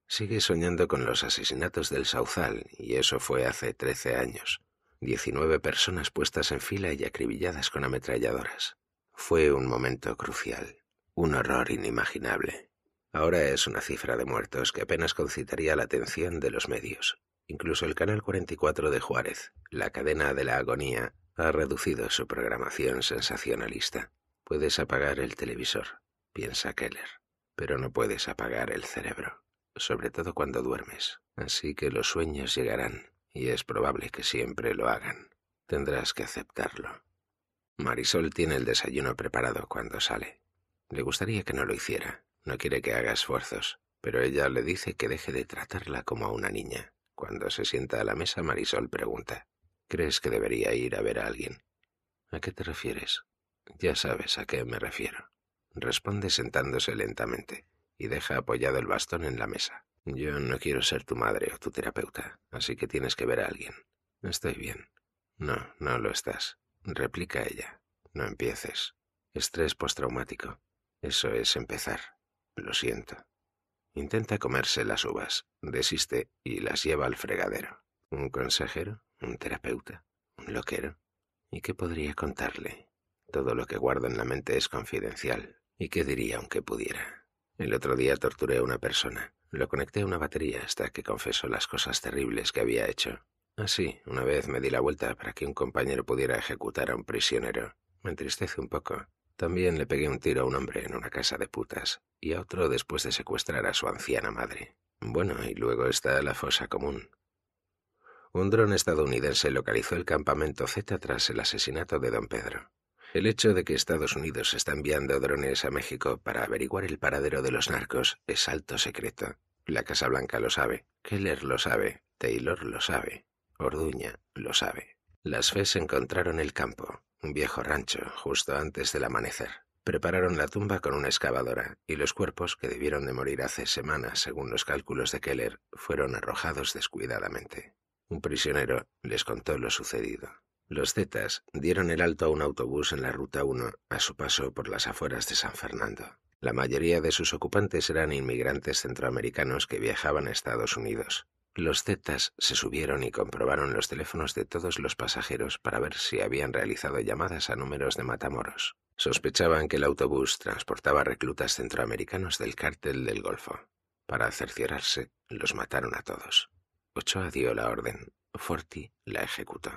A: Sigue soñando con los asesinatos del Sauzal, y eso fue hace trece años. Diecinueve personas puestas en fila y acribilladas con ametralladoras. Fue un momento crucial, un horror inimaginable. Ahora es una cifra de muertos que apenas concitaría la atención de los medios. Incluso el Canal 44 de Juárez, la cadena de la agonía, ha reducido su programación sensacionalista. Puedes apagar el televisor, piensa Keller pero no puedes apagar el cerebro, sobre todo cuando duermes, así que los sueños llegarán, y es probable que siempre lo hagan. Tendrás que aceptarlo. Marisol tiene el desayuno preparado cuando sale. Le gustaría que no lo hiciera, no quiere que haga esfuerzos, pero ella le dice que deje de tratarla como a una niña. Cuando se sienta a la mesa, Marisol pregunta, ¿crees que debería ir a ver a alguien? ¿A qué te refieres? Ya sabes a qué me refiero responde sentándose lentamente y deja apoyado el bastón en la mesa. Yo no quiero ser tu madre o tu terapeuta, así que tienes que ver a alguien. Estoy bien. No, no lo estás. Replica ella. No empieces. Estrés postraumático. Eso es empezar. Lo siento. Intenta comerse las uvas, desiste y las lleva al fregadero. ¿Un consejero? ¿Un terapeuta? ¿Un loquero? ¿Y qué podría contarle? Todo lo que guardo en la mente es confidencial, ¿Y qué diría aunque pudiera? El otro día torturé a una persona. Lo conecté a una batería hasta que confesó las cosas terribles que había hecho. Así, una vez me di la vuelta para que un compañero pudiera ejecutar a un prisionero. Me entristece un poco. También le pegué un tiro a un hombre en una casa de putas y a otro después de secuestrar a su anciana madre. Bueno, y luego está la fosa común. Un dron estadounidense localizó el campamento Z tras el asesinato de don Pedro. El hecho de que Estados Unidos está enviando drones a México para averiguar el paradero de los narcos es alto secreto. La Casa Blanca lo sabe, Keller lo sabe, Taylor lo sabe, Orduña lo sabe. Las FES encontraron el campo, un viejo rancho, justo antes del amanecer. Prepararon la tumba con una excavadora y los cuerpos, que debieron de morir hace semanas según los cálculos de Keller, fueron arrojados descuidadamente. Un prisionero les contó lo sucedido. Los Zetas dieron el alto a un autobús en la Ruta 1 a su paso por las afueras de San Fernando. La mayoría de sus ocupantes eran inmigrantes centroamericanos que viajaban a Estados Unidos. Los Zetas se subieron y comprobaron los teléfonos de todos los pasajeros para ver si habían realizado llamadas a números de Matamoros. Sospechaban que el autobús transportaba reclutas centroamericanos del cártel del Golfo. Para cerciorarse, los mataron a todos. Ochoa dio la orden. Forti la ejecutó.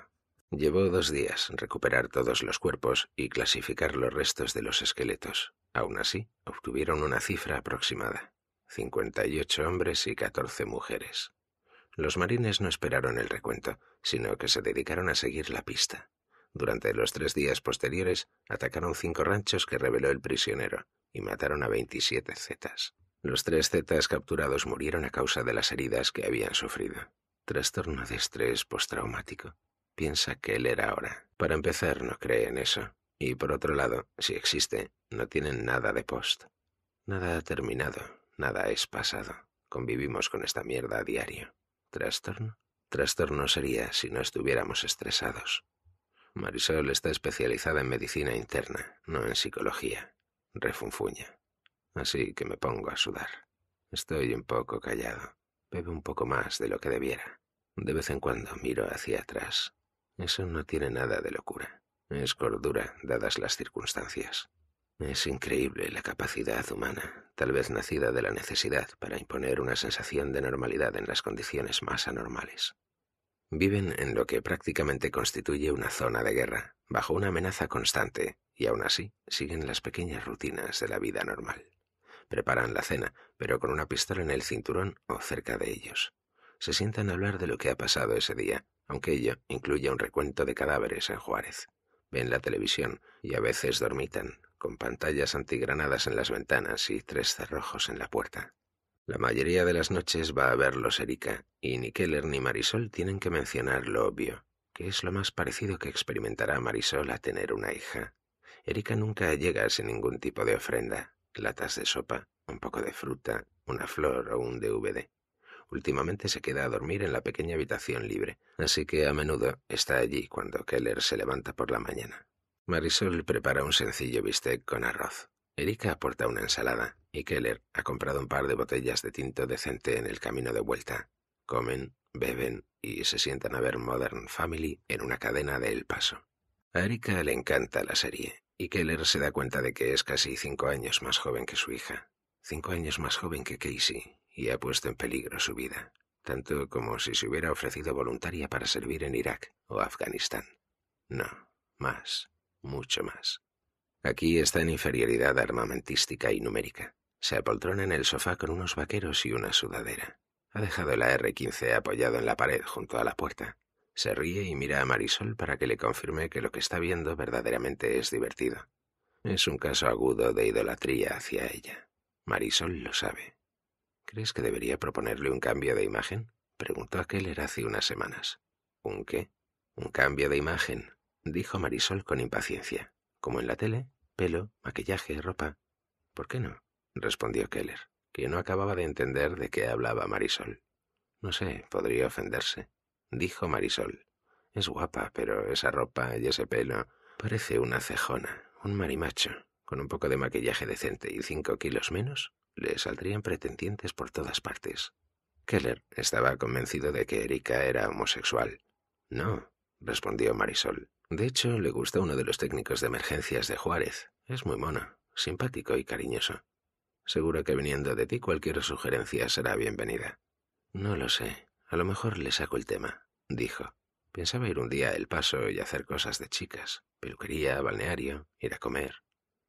A: Llevó dos días recuperar todos los cuerpos y clasificar los restos de los esqueletos. Aún así, obtuvieron una cifra aproximada. 58 hombres y 14 mujeres. Los marines no esperaron el recuento, sino que se dedicaron a seguir la pista. Durante los tres días posteriores, atacaron cinco ranchos que reveló el prisionero y mataron a 27 zetas. Los tres zetas capturados murieron a causa de las heridas que habían sufrido. Trastorno de estrés postraumático, piensa que él era ahora. Para empezar, no cree en eso. Y por otro lado, si existe, no tienen nada de post. Nada ha terminado, nada es pasado. Convivimos con esta mierda a diario. ¿Trastorno? Trastorno sería si no estuviéramos estresados. Marisol está especializada en medicina interna, no en psicología. Refunfuña. Así que me pongo a sudar. Estoy un poco callado. Bebo un poco más de lo que debiera. De vez en cuando miro hacia atrás, eso no tiene nada de locura. Es cordura, dadas las circunstancias. Es increíble la capacidad humana, tal vez nacida de la necesidad, para imponer una sensación de normalidad en las condiciones más anormales. Viven en lo que prácticamente constituye una zona de guerra, bajo una amenaza constante, y aún así siguen las pequeñas rutinas de la vida normal. Preparan la cena, pero con una pistola en el cinturón o cerca de ellos. Se sientan a hablar de lo que ha pasado ese día, aunque ello incluye un recuento de cadáveres en Juárez. Ven la televisión y a veces dormitan, con pantallas antigranadas en las ventanas y tres cerrojos en la puerta. La mayoría de las noches va a verlos Erika, y ni Keller ni Marisol tienen que mencionar lo obvio, que es lo más parecido que experimentará Marisol a tener una hija. Erika nunca llega sin ningún tipo de ofrenda, latas de sopa, un poco de fruta, una flor o un DVD. Últimamente se queda a dormir en la pequeña habitación libre, así que a menudo está allí cuando Keller se levanta por la mañana. Marisol prepara un sencillo bistec con arroz. Erika aporta una ensalada y Keller ha comprado un par de botellas de tinto decente en el camino de vuelta. Comen, beben y se sientan a ver Modern Family en una cadena de El Paso. A Erika le encanta la serie y Keller se da cuenta de que es casi cinco años más joven que su hija, cinco años más joven que Casey y ha puesto en peligro su vida, tanto como si se hubiera ofrecido voluntaria para servir en Irak o Afganistán. No, más, mucho más. Aquí está en inferioridad armamentística y numérica. Se apoltrona en el sofá con unos vaqueros y una sudadera. Ha dejado la R-15 apoyado en la pared junto a la puerta. Se ríe y mira a Marisol para que le confirme que lo que está viendo verdaderamente es divertido. Es un caso agudo de idolatría hacia ella. Marisol lo sabe. ¿Crees que debería proponerle un cambio de imagen? Preguntó a Keller hace unas semanas. ¿Un qué? Un cambio de imagen, dijo Marisol con impaciencia. Como en la tele, pelo, maquillaje, ropa. ¿Por qué no? respondió Keller, que no acababa de entender de qué hablaba Marisol. No sé, podría ofenderse, dijo Marisol. Es guapa, pero esa ropa y ese pelo parece una cejona, un marimacho. Con un poco de maquillaje decente y cinco kilos menos, le saldrían pretendientes por todas partes. Keller estaba convencido de que Erika era homosexual. No, respondió Marisol. De hecho, le gusta uno de los técnicos de emergencias de Juárez. Es muy mono, simpático y cariñoso. Seguro que viniendo de ti cualquier sugerencia será bienvenida. No lo sé. A lo mejor le saco el tema, dijo. Pensaba ir un día al Paso y hacer cosas de chicas. Peluquería, balneario, ir a comer,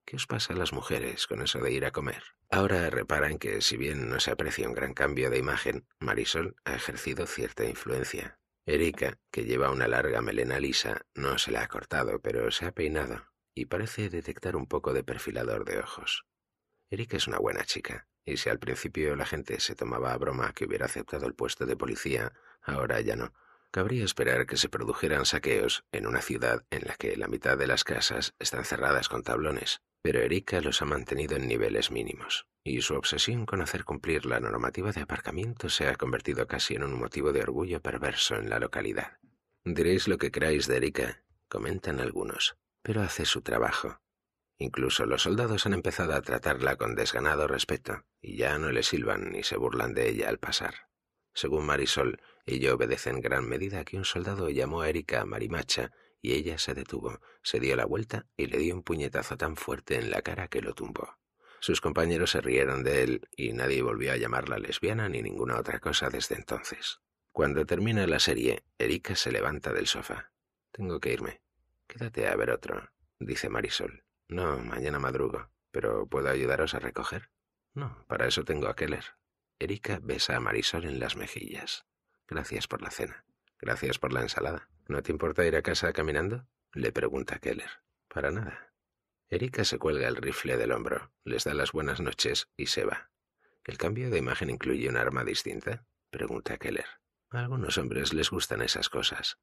A: ¿Qué os pasa a las mujeres con eso de ir a comer? Ahora reparan que si bien no se aprecia un gran cambio de imagen, Marisol ha ejercido cierta influencia. Erika, que lleva una larga melena lisa, no se la ha cortado, pero se ha peinado y parece detectar un poco de perfilador de ojos. Erika es una buena chica, y si al principio la gente se tomaba a broma que hubiera aceptado el puesto de policía, ahora ya no. Cabría esperar que se produjeran saqueos en una ciudad en la que la mitad de las casas están cerradas con tablones pero Erika los ha mantenido en niveles mínimos, y su obsesión con hacer cumplir la normativa de aparcamiento se ha convertido casi en un motivo de orgullo perverso en la localidad. Diréis lo que creáis de Erika, comentan algunos, pero hace su trabajo. Incluso los soldados han empezado a tratarla con desganado respeto, y ya no le silban ni se burlan de ella al pasar. Según Marisol, ello obedece en gran medida a que un soldado llamó a Erika Marimacha y ella se detuvo, se dio la vuelta y le dio un puñetazo tan fuerte en la cara que lo tumbó. Sus compañeros se rieron de él y nadie volvió a llamarla lesbiana ni ninguna otra cosa desde entonces. Cuando termina la serie, Erika se levanta del sofá. Tengo que irme. Quédate a ver otro, dice Marisol. No, mañana madrugo. ¿Pero puedo ayudaros a recoger? No, para eso tengo a Keller. Erika besa a Marisol en las mejillas. Gracias por la cena. Gracias por la ensalada. ¿No te importa ir a casa caminando? le pregunta Keller. Para nada. Erika se cuelga el rifle del hombro, les da las buenas noches y se va. ¿El cambio de imagen incluye un arma distinta? pregunta Keller. A algunos hombres les gustan esas cosas.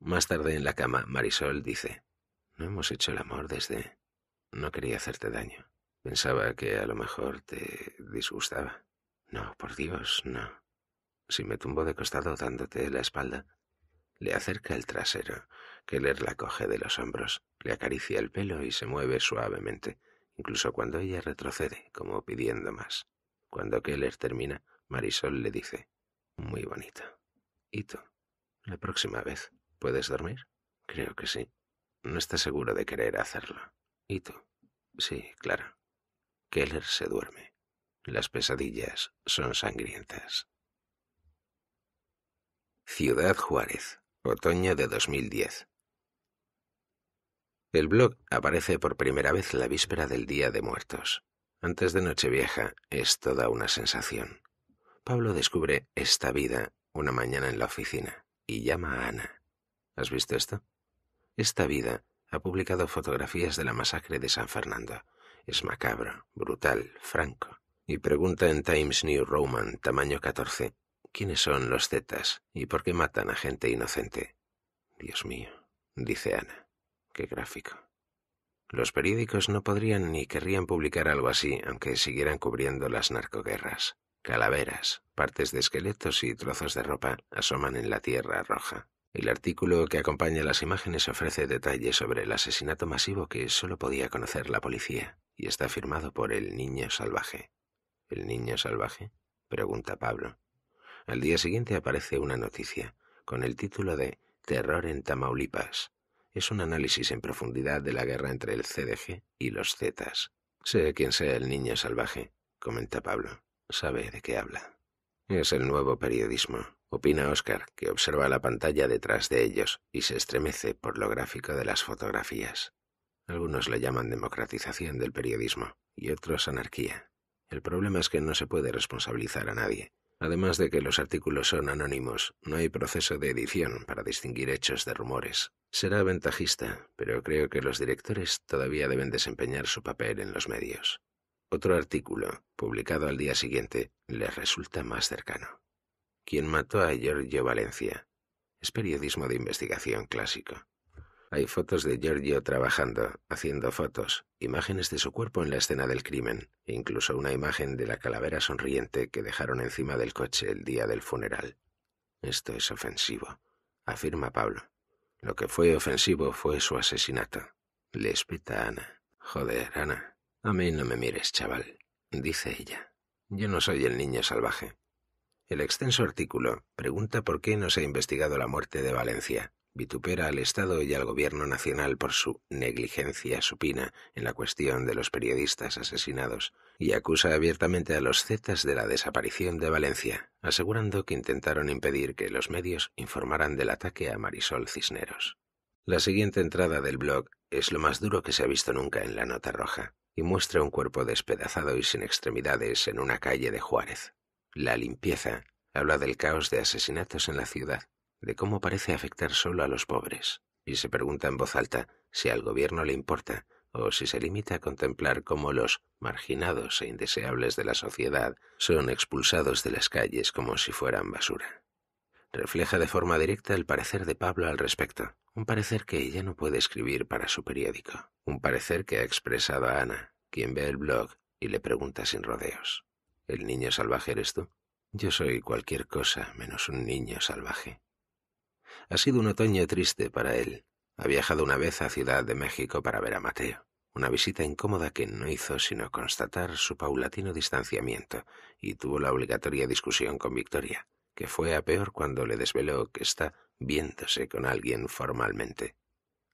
A: Más tarde en la cama, Marisol dice, No hemos hecho el amor desde... No quería hacerte daño. Pensaba que a lo mejor te disgustaba. No, por Dios, no. Si me tumbo de costado dándote la espalda, le acerca el trasero. Keller la coge de los hombros, le acaricia el pelo y se mueve suavemente, incluso cuando ella retrocede, como pidiendo más. Cuando Keller termina, Marisol le dice, Muy bonito. ¿Y La próxima vez, ¿puedes dormir? Creo que sí. No está seguro de querer hacerlo. ¿Y Sí, claro. Keller se duerme. Las pesadillas son sangrientas. Ciudad Juárez, otoño de 2010. El blog aparece por primera vez la víspera del Día de Muertos. Antes de Nochevieja es toda una sensación. Pablo descubre esta vida una mañana en la oficina y llama a Ana. ¿Has visto esto? Esta vida ha publicado fotografías de la masacre de San Fernando. Es macabro, brutal, franco. Y pregunta en Times New Roman, tamaño 14, ¿Quiénes son los Zetas y por qué matan a gente inocente? Dios mío, dice Ana. Qué gráfico. Los periódicos no podrían ni querrían publicar algo así, aunque siguieran cubriendo las narcoguerras. Calaveras, partes de esqueletos y trozos de ropa asoman en la tierra roja. El artículo que acompaña las imágenes ofrece detalles sobre el asesinato masivo que solo podía conocer la policía y está firmado por el niño salvaje. ¿El niño salvaje? pregunta Pablo. Al día siguiente aparece una noticia, con el título de Terror en Tamaulipas. Es un análisis en profundidad de la guerra entre el CDG y los Zetas. Sé quién sea el niño salvaje, comenta Pablo. Sabe de qué habla. Es el nuevo periodismo, opina Oscar, que observa la pantalla detrás de ellos y se estremece por lo gráfico de las fotografías. Algunos lo llaman democratización del periodismo y otros anarquía. El problema es que no se puede responsabilizar a nadie, además de que los artículos son anónimos. No hay proceso de edición para distinguir hechos de rumores. Será ventajista, pero creo que los directores todavía deben desempeñar su papel en los medios. Otro artículo, publicado al día siguiente, les resulta más cercano. Quien mató a Giorgio Valencia? Es periodismo de investigación clásico. Hay fotos de Giorgio trabajando, haciendo fotos, imágenes de su cuerpo en la escena del crimen, e incluso una imagen de la calavera sonriente que dejaron encima del coche el día del funeral. Esto es ofensivo, afirma Pablo. Lo que fue ofensivo fue su asesinato. Le espeta a Ana. Joder, Ana. A mí no me mires, chaval, dice ella. Yo no soy el niño salvaje. El extenso artículo pregunta por qué no se ha investigado la muerte de Valencia, vitupera al Estado y al Gobierno Nacional por su negligencia supina en la cuestión de los periodistas asesinados y acusa abiertamente a los Zetas de la desaparición de Valencia, asegurando que intentaron impedir que los medios informaran del ataque a Marisol Cisneros. La siguiente entrada del blog es lo más duro que se ha visto nunca en la nota roja y muestra un cuerpo despedazado y sin extremidades en una calle de Juárez. La limpieza habla del caos de asesinatos en la ciudad de cómo parece afectar solo a los pobres, y se pregunta en voz alta si al gobierno le importa o si se limita a contemplar cómo los marginados e indeseables de la sociedad son expulsados de las calles como si fueran basura. Refleja de forma directa el parecer de Pablo al respecto, un parecer que ella no puede escribir para su periódico, un parecer que ha expresado a Ana, quien ve el blog y le pregunta sin rodeos. ¿El niño salvaje eres tú? Yo soy cualquier cosa menos un niño salvaje. Ha sido un otoño triste para él. Ha viajado una vez a Ciudad de México para ver a Mateo, una visita incómoda que no hizo sino constatar su paulatino distanciamiento, y tuvo la obligatoria discusión con Victoria, que fue a peor cuando le desveló que está viéndose con alguien formalmente.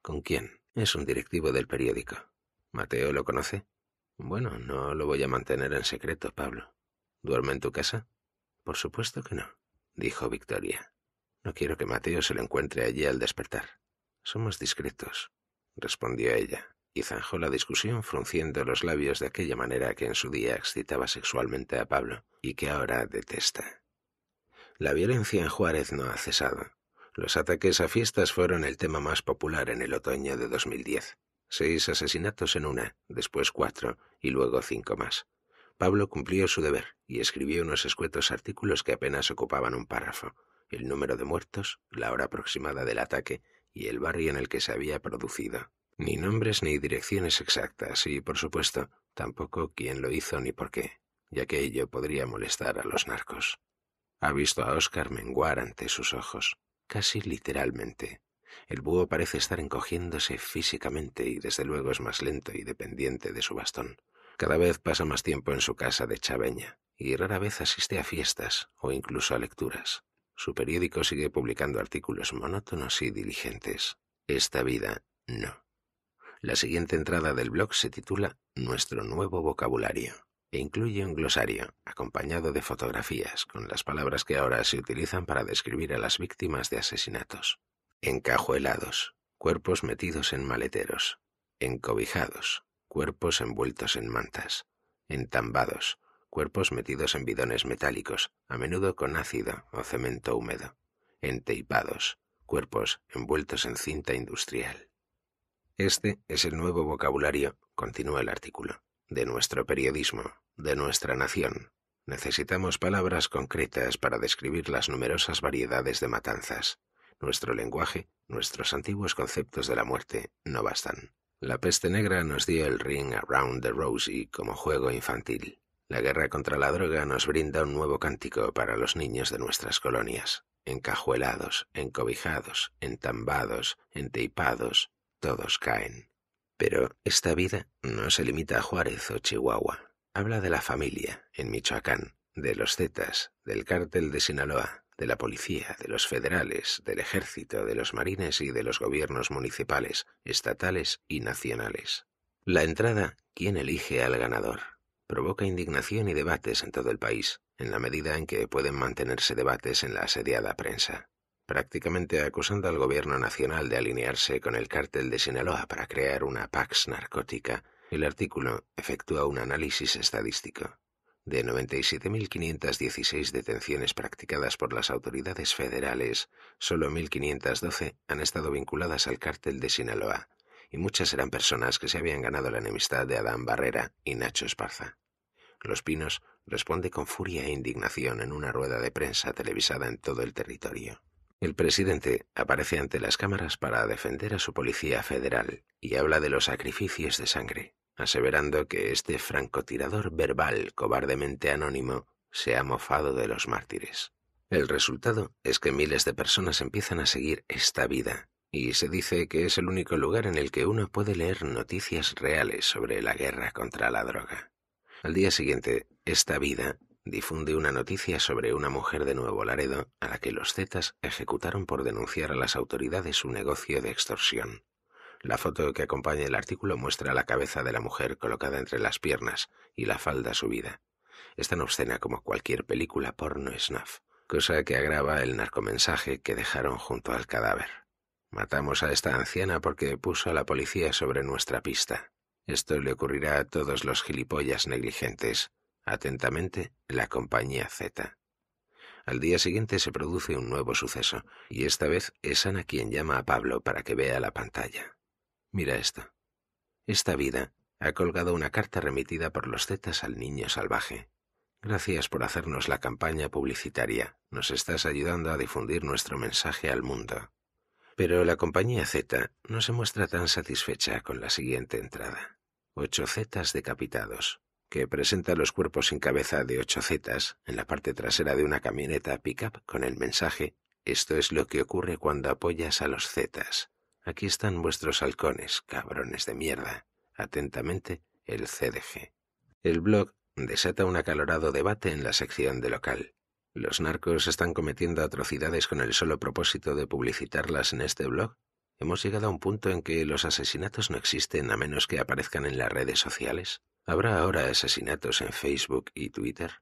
A: ¿Con quién? Es un directivo del periódico. ¿Mateo lo conoce? Bueno, no lo voy a mantener en secreto, Pablo. ¿Duerme en tu casa? Por supuesto que no, dijo Victoria. No quiero que Mateo se lo encuentre allí al despertar. Somos discretos, respondió ella, y zanjó la discusión frunciendo los labios de aquella manera que en su día excitaba sexualmente a Pablo y que ahora detesta. La violencia en Juárez no ha cesado. Los ataques a fiestas fueron el tema más popular en el otoño de 2010. Seis asesinatos en una, después cuatro y luego cinco más. Pablo cumplió su deber y escribió unos escuetos artículos que apenas ocupaban un párrafo el número de muertos, la hora aproximada del ataque y el barrio en el que se había producido. Ni nombres ni direcciones exactas y, por supuesto, tampoco quién lo hizo ni por qué, ya que ello podría molestar a los narcos. Ha visto a Oscar menguar ante sus ojos, casi literalmente. El búho parece estar encogiéndose físicamente y desde luego es más lento y dependiente de su bastón. Cada vez pasa más tiempo en su casa de Chaveña y rara vez asiste a fiestas o incluso a lecturas. Su periódico sigue publicando artículos monótonos y diligentes. Esta vida no. La siguiente entrada del blog se titula Nuestro nuevo vocabulario e incluye un glosario acompañado de fotografías con las palabras que ahora se utilizan para describir a las víctimas de asesinatos. Encajuelados, cuerpos metidos en maleteros. Encobijados, cuerpos envueltos en mantas. Entambados, cuerpos metidos en bidones metálicos, a menudo con ácido o cemento húmedo, enteipados, cuerpos envueltos en cinta industrial. Este es el nuevo vocabulario, continúa el artículo, de nuestro periodismo, de nuestra nación. Necesitamos palabras concretas para describir las numerosas variedades de matanzas. Nuestro lenguaje, nuestros antiguos conceptos de la muerte, no bastan. La peste negra nos dio el ring around the rosy como juego infantil. La guerra contra la droga nos brinda un nuevo cántico para los niños de nuestras colonias, encajuelados, encobijados, entambados, enteipados, todos caen. Pero esta vida no se limita a Juárez o Chihuahua. Habla de la familia, en Michoacán, de los Zetas, del cártel de Sinaloa, de la policía, de los federales, del ejército, de los marines y de los gobiernos municipales, estatales y nacionales. La entrada, ¿quién elige al ganador? provoca indignación y debates en todo el país, en la medida en que pueden mantenerse debates en la asediada prensa, prácticamente acusando al gobierno nacional de alinearse con el cártel de Sinaloa para crear una Pax narcótica. El artículo efectúa un análisis estadístico. De 97.516 detenciones practicadas por las autoridades federales, solo 1.512 han estado vinculadas al cártel de Sinaloa, y muchas eran personas que se habían ganado la enemistad de Adán Barrera y Nacho Esparza. Los Pinos responde con furia e indignación en una rueda de prensa televisada en todo el territorio. El presidente aparece ante las cámaras para defender a su policía federal y habla de los sacrificios de sangre, aseverando que este francotirador verbal cobardemente anónimo se ha mofado de los mártires. El resultado es que miles de personas empiezan a seguir esta vida y se dice que es el único lugar en el que uno puede leer noticias reales sobre la guerra contra la droga. Al día siguiente, esta vida difunde una noticia sobre una mujer de Nuevo Laredo a la que los Zetas ejecutaron por denunciar a las autoridades su negocio de extorsión. La foto que acompaña el artículo muestra la cabeza de la mujer colocada entre las piernas y la falda subida. Es tan obscena como cualquier película porno snuff, cosa que agrava el narcomensaje que dejaron junto al cadáver. Matamos a esta anciana porque puso a la policía sobre nuestra pista. Esto le ocurrirá a todos los gilipollas negligentes. Atentamente, la compañía Z. Al día siguiente se produce un nuevo suceso, y esta vez es Ana quien llama a Pablo para que vea la pantalla. Mira esto. Esta vida ha colgado una carta remitida por los Zetas al niño salvaje. Gracias por hacernos la campaña publicitaria. Nos estás ayudando a difundir nuestro mensaje al mundo. Pero la compañía Z no se muestra tan satisfecha con la siguiente entrada. Ocho Zetas decapitados, que presenta los cuerpos sin cabeza de ocho Zetas en la parte trasera de una camioneta pickup con el mensaje Esto es lo que ocurre cuando apoyas a los Zetas. Aquí están vuestros halcones, cabrones de mierda. Atentamente, el CDG. El blog desata un acalorado debate en la sección de local. ¿Los narcos están cometiendo atrocidades con el solo propósito de publicitarlas en este blog? Hemos llegado a un punto en que los asesinatos no existen a menos que aparezcan en las redes sociales. ¿Habrá ahora asesinatos en Facebook y Twitter?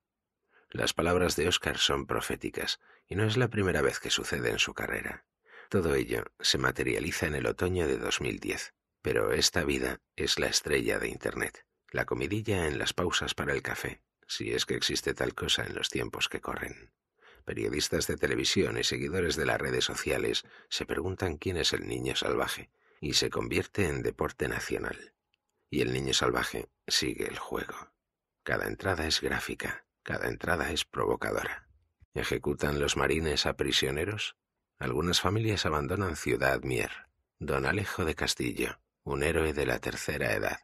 A: Las palabras de Oscar son proféticas, y no es la primera vez que sucede en su carrera. Todo ello se materializa en el otoño de 2010, pero esta vida es la estrella de Internet, la comidilla en las pausas para el café, si es que existe tal cosa en los tiempos que corren. Periodistas de televisión y seguidores de las redes sociales se preguntan quién es el niño salvaje y se convierte en deporte nacional. Y el niño salvaje sigue el juego. Cada entrada es gráfica, cada entrada es provocadora. ¿Ejecutan los marines a prisioneros? Algunas familias abandonan Ciudad Mier. Don Alejo de Castillo, un héroe de la tercera edad,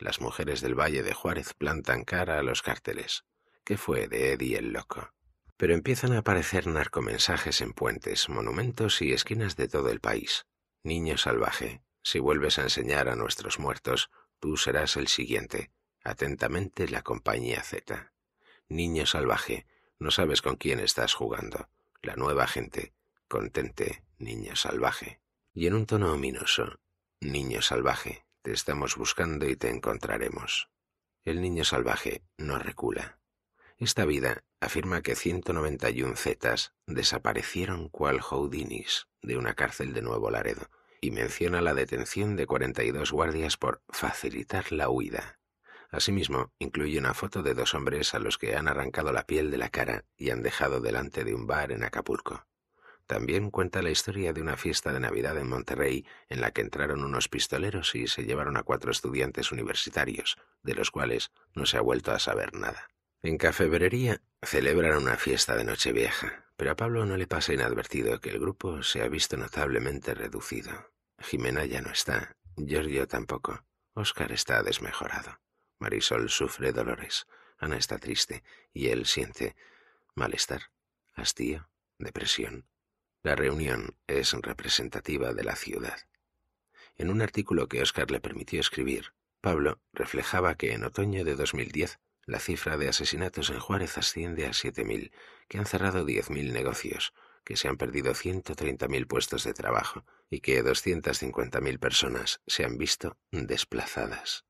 A: las mujeres del Valle de Juárez plantan cara a los cárteles. ¿Qué fue de Eddie el Loco? Pero empiezan a aparecer narcomensajes en puentes, monumentos y esquinas de todo el país. Niño salvaje, si vuelves a enseñar a nuestros muertos, tú serás el siguiente. Atentamente la compañía Z. Niño salvaje, no sabes con quién estás jugando. La nueva gente. Contente, niño salvaje. Y en un tono ominoso. Niño salvaje, te estamos buscando y te encontraremos. El niño salvaje no recula. Esta vida afirma que 191 zetas desaparecieron cual Houdinis de una cárcel de Nuevo Laredo y menciona la detención de 42 guardias por facilitar la huida. Asimismo, incluye una foto de dos hombres a los que han arrancado la piel de la cara y han dejado delante de un bar en Acapulco. También cuenta la historia de una fiesta de Navidad en Monterrey en la que entraron unos pistoleros y se llevaron a cuatro estudiantes universitarios, de los cuales no se ha vuelto a saber nada. En Cafebrería celebran una fiesta de Nochevieja, pero a Pablo no le pasa inadvertido que el grupo se ha visto notablemente reducido. Jimena ya no está, Giorgio tampoco, Óscar está desmejorado, Marisol sufre dolores, Ana está triste y él siente malestar, hastío, depresión la reunión es representativa de la ciudad. En un artículo que Oscar le permitió escribir, Pablo reflejaba que en otoño de 2010 la cifra de asesinatos en Juárez asciende a 7.000, que han cerrado 10.000 negocios, que se han perdido 130.000 puestos de trabajo y que 250.000 personas se han visto desplazadas.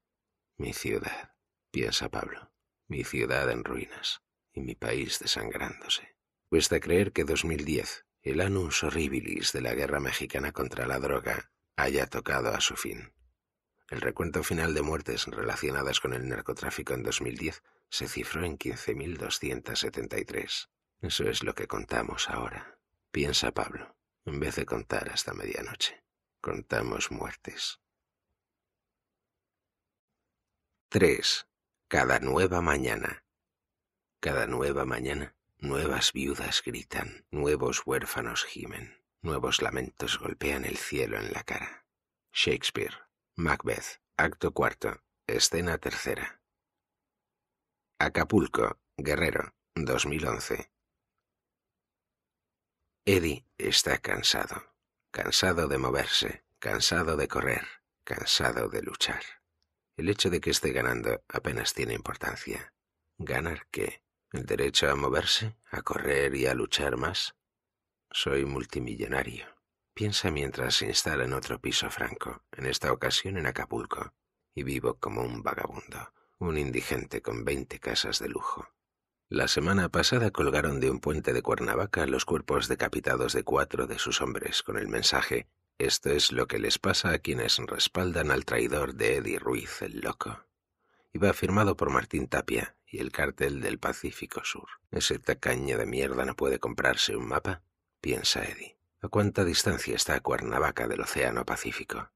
A: Mi ciudad, piensa Pablo, mi ciudad en ruinas y mi país desangrándose. Cuesta creer que 2010, el anus horribilis de la guerra mexicana contra la droga haya tocado a su fin. El recuento final de muertes relacionadas con el narcotráfico en 2010 se cifró en 15.273. Eso es lo que contamos ahora, piensa Pablo, en vez de contar hasta medianoche. Contamos muertes. 3. Cada nueva mañana. Cada nueva mañana Nuevas viudas gritan, nuevos huérfanos gimen, nuevos lamentos golpean el cielo en la cara. Shakespeare, Macbeth, acto cuarto, escena tercera. Acapulco, Guerrero, 2011. Eddie está cansado, cansado de moverse, cansado de correr, cansado de luchar. El hecho de que esté ganando apenas tiene importancia. ¿Ganar qué? el derecho a moverse, a correr y a luchar más. Soy multimillonario. Piensa mientras se instala en otro piso franco, en esta ocasión en Acapulco, y vivo como un vagabundo, un indigente con veinte casas de lujo. La semana pasada colgaron de un puente de Cuernavaca los cuerpos decapitados de cuatro de sus hombres con el mensaje Esto es lo que les pasa a quienes respaldan al traidor de Eddie Ruiz el Loco iba firmado por Martín Tapia y el cártel del Pacífico Sur. Ese tacaño de mierda no puede comprarse un mapa, piensa Eddie. ¿A cuánta distancia está Cuernavaca del Océano Pacífico?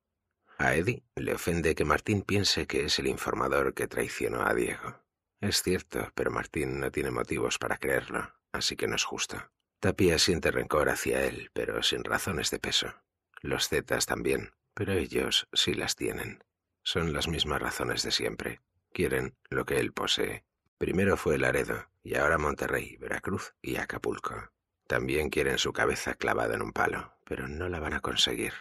A: A Eddie le ofende que Martín piense que es el informador que traicionó a Diego. Es cierto, pero Martín no tiene motivos para creerlo, así que no es justo. Tapia siente rencor hacia él, pero sin razones de peso. Los Zetas también, pero ellos sí las tienen. Son las mismas razones de siempre quieren lo que él posee. Primero fue Laredo, y ahora Monterrey, Veracruz y Acapulco. También quieren su cabeza clavada en un palo, pero no la van a conseguir.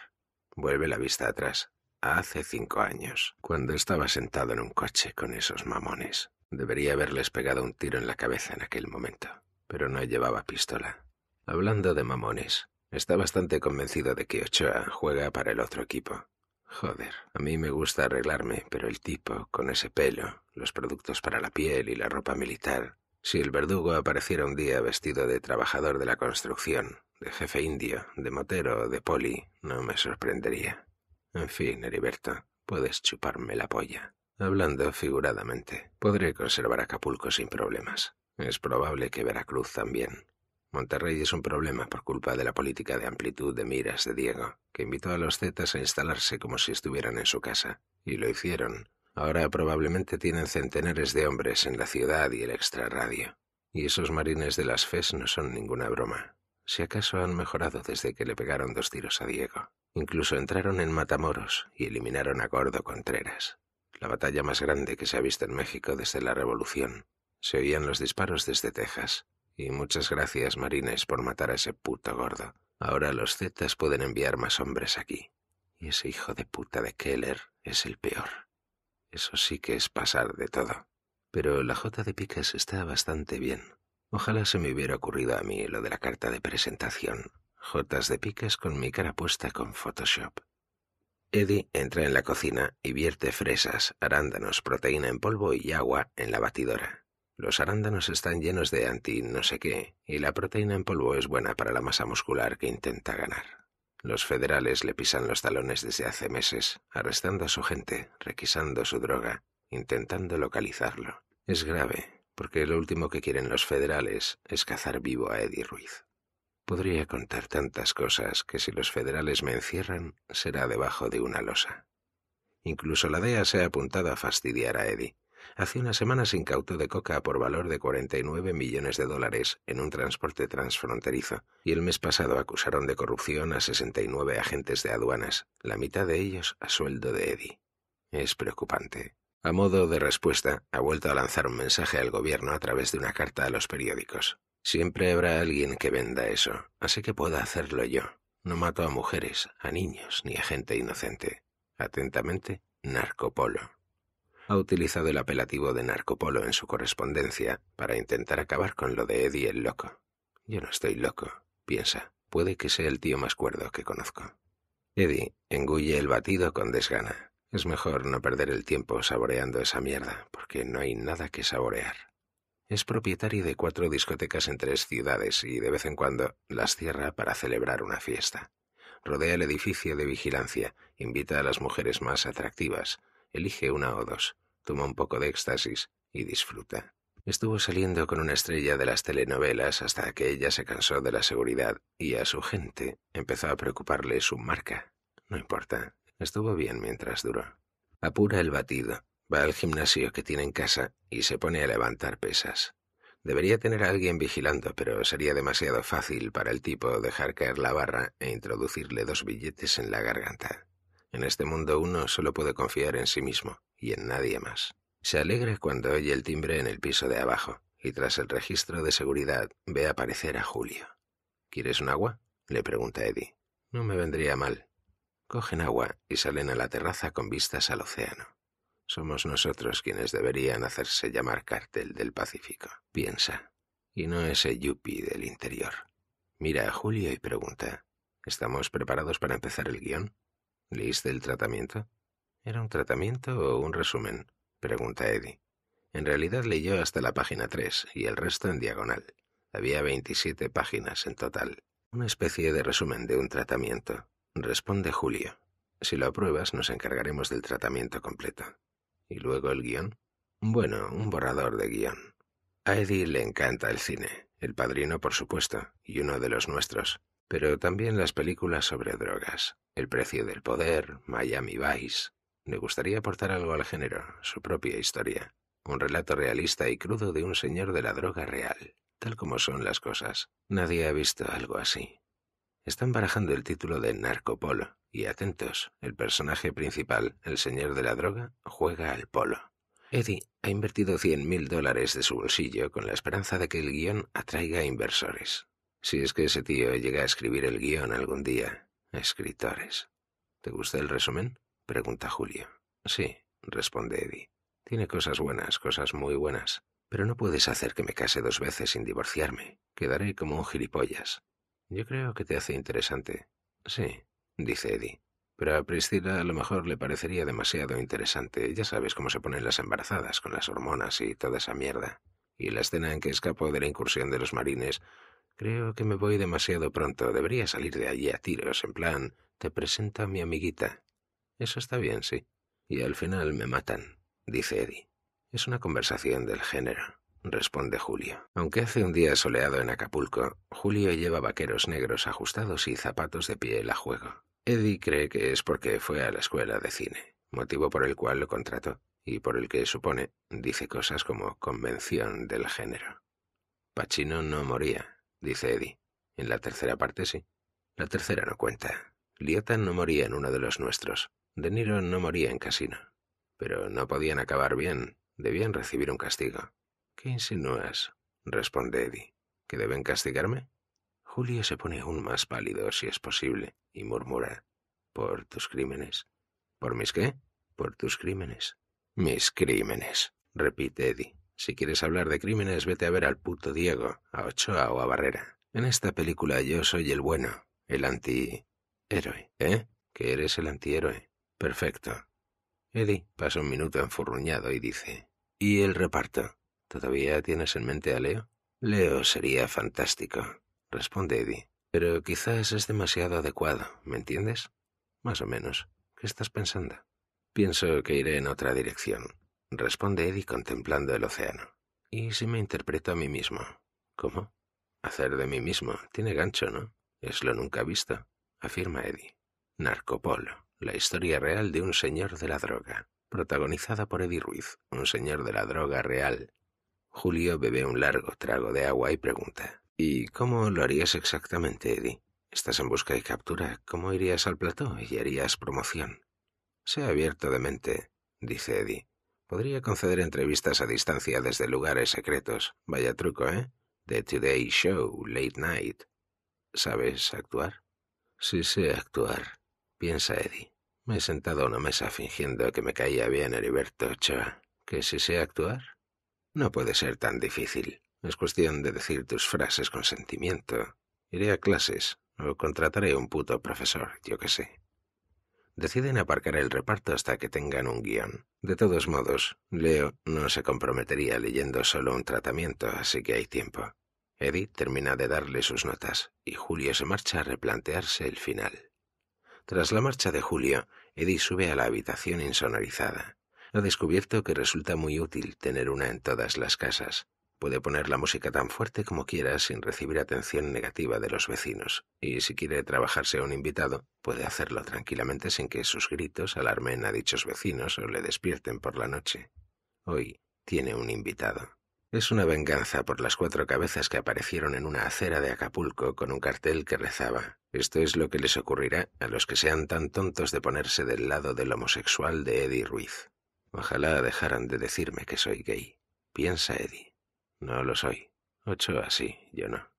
A: Vuelve la vista atrás, hace cinco años, cuando estaba sentado en un coche con esos mamones. Debería haberles pegado un tiro en la cabeza en aquel momento, pero no llevaba pistola. Hablando de mamones, está bastante convencido de que Ochoa juega para el otro equipo, Joder, a mí me gusta arreglarme, pero el tipo, con ese pelo, los productos para la piel y la ropa militar. Si el verdugo apareciera un día vestido de trabajador de la construcción, de jefe indio, de motero o de poli, no me sorprendería. En fin, Heriberto, puedes chuparme la polla. Hablando figuradamente, podré conservar Acapulco sin problemas. Es probable que Veracruz también. Monterrey es un problema por culpa de la política de amplitud de miras de Diego, que invitó a los Zetas a instalarse como si estuvieran en su casa, y lo hicieron. Ahora probablemente tienen centenares de hombres en la ciudad y el extrarradio. Y esos marines de las FES no son ninguna broma. Si acaso han mejorado desde que le pegaron dos tiros a Diego. Incluso entraron en Matamoros y eliminaron a Gordo Contreras, la batalla más grande que se ha visto en México desde la Revolución. Se oían los disparos desde Texas. Y muchas gracias, Marines, por matar a ese puto gordo. Ahora los Zetas pueden enviar más hombres aquí. Y ese hijo de puta de Keller es el peor. Eso sí que es pasar de todo. Pero la Jota de Picas está bastante bien. Ojalá se me hubiera ocurrido a mí lo de la carta de presentación. Jotas de Picas con mi cara puesta con Photoshop. Eddie entra en la cocina y vierte fresas, arándanos, proteína en polvo y agua en la batidora. Los arándanos están llenos de anti no sé qué, y la proteína en polvo es buena para la masa muscular que intenta ganar. Los federales le pisan los talones desde hace meses, arrestando a su gente, requisando su droga, intentando localizarlo. Es grave, porque lo último que quieren los federales es cazar vivo a Eddie Ruiz. Podría contar tantas cosas que si los federales me encierran, será debajo de una losa. Incluso la DEA se ha apuntado a fastidiar a Eddie. Hace unas semanas incautó de coca por valor de 49 millones de dólares en un transporte transfronterizo y el mes pasado acusaron de corrupción a 69 agentes de aduanas, la mitad de ellos a sueldo de Eddie. Es preocupante. A modo de respuesta, ha vuelto a lanzar un mensaje al gobierno a través de una carta a los periódicos. Siempre habrá alguien que venda eso, así que puedo hacerlo yo. No mato a mujeres, a niños ni a gente inocente. Atentamente, Narcopolo ha utilizado el apelativo de narcopolo en su correspondencia para intentar acabar con lo de Eddie el loco. Yo no estoy loco, piensa. Puede que sea el tío más cuerdo que conozco. Eddie engulle el batido con desgana. Es mejor no perder el tiempo saboreando esa mierda, porque no hay nada que saborear. Es propietario de cuatro discotecas en tres ciudades y de vez en cuando las cierra para celebrar una fiesta. Rodea el edificio de vigilancia, invita a las mujeres más atractivas, Elige una o dos, toma un poco de éxtasis y disfruta. Estuvo saliendo con una estrella de las telenovelas hasta que ella se cansó de la seguridad y a su gente empezó a preocuparle su marca. No importa, estuvo bien mientras duró. Apura el batido, va al gimnasio que tiene en casa y se pone a levantar pesas. Debería tener a alguien vigilando, pero sería demasiado fácil para el tipo dejar caer la barra e introducirle dos billetes en la garganta. En este mundo uno solo puede confiar en sí mismo y en nadie más. Se alegra cuando oye el timbre en el piso de abajo y tras el registro de seguridad ve aparecer a Julio. ¿Quieres un agua? le pregunta Eddie. No me vendría mal. Cogen agua y salen a la terraza con vistas al océano. Somos nosotros quienes deberían hacerse llamar Cártel del Pacífico, piensa, y no ese yuppie del interior. Mira a Julio y pregunta, ¿estamos preparados para empezar el guión? «¿Leíste el tratamiento? ¿Era un tratamiento o un resumen? Pregunta Eddie. En realidad leyó hasta la página 3 y el resto en diagonal. Había veintisiete páginas en total. Una especie de resumen de un tratamiento. Responde Julio. Si lo apruebas, nos encargaremos del tratamiento completo. ¿Y luego el guión? Bueno, un borrador de guión. A Eddie le encanta el cine. El padrino, por supuesto, y uno de los nuestros pero también las películas sobre drogas, El precio del poder, Miami Vice. Me gustaría aportar algo al género, su propia historia, un relato realista y crudo de un señor de la droga real, tal como son las cosas. Nadie ha visto algo así. Están barajando el título de Narcopolo, y atentos, el personaje principal, el señor de la droga, juega al polo. Eddie ha invertido cien mil dólares de su bolsillo con la esperanza de que el guión atraiga inversores. Si es que ese tío llega a escribir el guión algún día. Escritores. ¿Te gusta el resumen? Pregunta Julio. Sí, responde Eddie. Tiene cosas buenas, cosas muy buenas. Pero no puedes hacer que me case dos veces sin divorciarme. Quedaré como un gilipollas. Yo creo que te hace interesante. Sí, dice Eddie. Pero a Priscila a lo mejor le parecería demasiado interesante. Ya sabes cómo se ponen las embarazadas con las hormonas y toda esa mierda. Y la escena en que escapó de la incursión de los marines Creo que me voy demasiado pronto. Debería salir de allí a tiros, en plan, te presenta a mi amiguita. Eso está bien, sí. Y al final me matan, dice Eddie. Es una conversación del género, responde Julio. Aunque hace un día soleado en Acapulco, Julio lleva vaqueros negros ajustados y zapatos de piel a juego. Eddie cree que es porque fue a la escuela de cine, motivo por el cual lo contrató y por el que supone dice cosas como convención del género. Pacino no moría, dice Eddie. En la tercera parte sí. La tercera no cuenta. Liotta no moría en uno de los nuestros. De Niro no moría en casino. Pero no podían acabar bien. Debían recibir un castigo. ¿Qué insinúas? responde Eddie. ¿Que deben castigarme? Julio se pone aún más pálido, si es posible, y murmura. Por tus crímenes. ¿Por mis qué? Por tus crímenes. Mis crímenes, repite Eddie. Si quieres hablar de crímenes, vete a ver al puto Diego, a Ochoa o a Barrera. En esta película yo soy el bueno, el antihéroe. ¿Eh? Que eres el antihéroe. Perfecto. Eddie pasa un minuto enfurruñado y dice: ¿Y el reparto? ¿Todavía tienes en mente a Leo? Leo sería fantástico, responde Eddie. Pero quizás es demasiado adecuado, ¿me entiendes? Más o menos. ¿Qué estás pensando? Pienso que iré en otra dirección responde Eddie contemplando el océano. Y si me interpreto a mí mismo. ¿Cómo? Hacer de mí mismo. Tiene gancho, ¿no? Es lo nunca visto, afirma Eddie. Narcopolo, la historia real de un señor de la droga, protagonizada por Eddie Ruiz, un señor de la droga real. Julio bebe un largo trago de agua y pregunta. ¿Y cómo lo harías exactamente, Eddie? Estás en busca y captura. ¿Cómo irías al plató y harías promoción? Sea abierto de mente, dice Eddie. Podría conceder entrevistas a distancia desde lugares secretos. Vaya truco, ¿eh? The Today Show, Late Night. ¿Sabes actuar? Sí sé actuar, piensa Eddie. Me he sentado a una mesa fingiendo que me caía bien Heriberto Choa. ¿Que si sé actuar? No puede ser tan difícil. Es cuestión de decir tus frases con sentimiento. Iré a clases o contrataré un puto profesor, yo qué sé. Deciden aparcar el reparto hasta que tengan un guión. De todos modos, Leo no se comprometería leyendo solo un tratamiento, así que hay tiempo. Eddie termina de darle sus notas y Julio se marcha a replantearse el final. Tras la marcha de Julio, Eddie sube a la habitación insonorizada. Ha descubierto que resulta muy útil tener una en todas las casas, Puede poner la música tan fuerte como quiera sin recibir atención negativa de los vecinos, y si quiere trabajarse a un invitado, puede hacerlo tranquilamente sin que sus gritos alarmen a dichos vecinos o le despierten por la noche. Hoy tiene un invitado. Es una venganza por las cuatro cabezas que aparecieron en una acera de Acapulco con un cartel que rezaba Esto es lo que les ocurrirá a los que sean tan tontos de ponerse del lado del homosexual de Eddie Ruiz. Ojalá dejaran de decirme que soy gay. Piensa Eddie. No lo soy. Ocho así, yo no.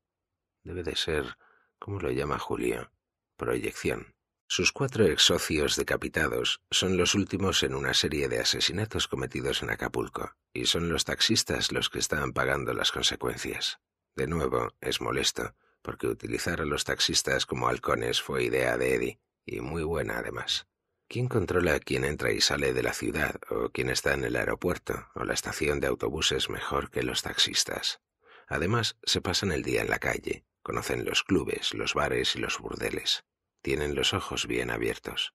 A: Debe de ser, ¿cómo lo llama Julio? Proyección. Sus cuatro ex socios decapitados son los últimos en una serie de asesinatos cometidos en Acapulco, y son los taxistas los que están pagando las consecuencias. De nuevo, es molesto, porque utilizar a los taxistas como halcones fue idea de Eddie, y muy buena además. ¿Quién controla quién entra y sale de la ciudad o quién está en el aeropuerto o la estación de autobuses mejor que los taxistas? Además, se pasan el día en la calle, conocen los clubes, los bares y los burdeles. Tienen los ojos bien abiertos.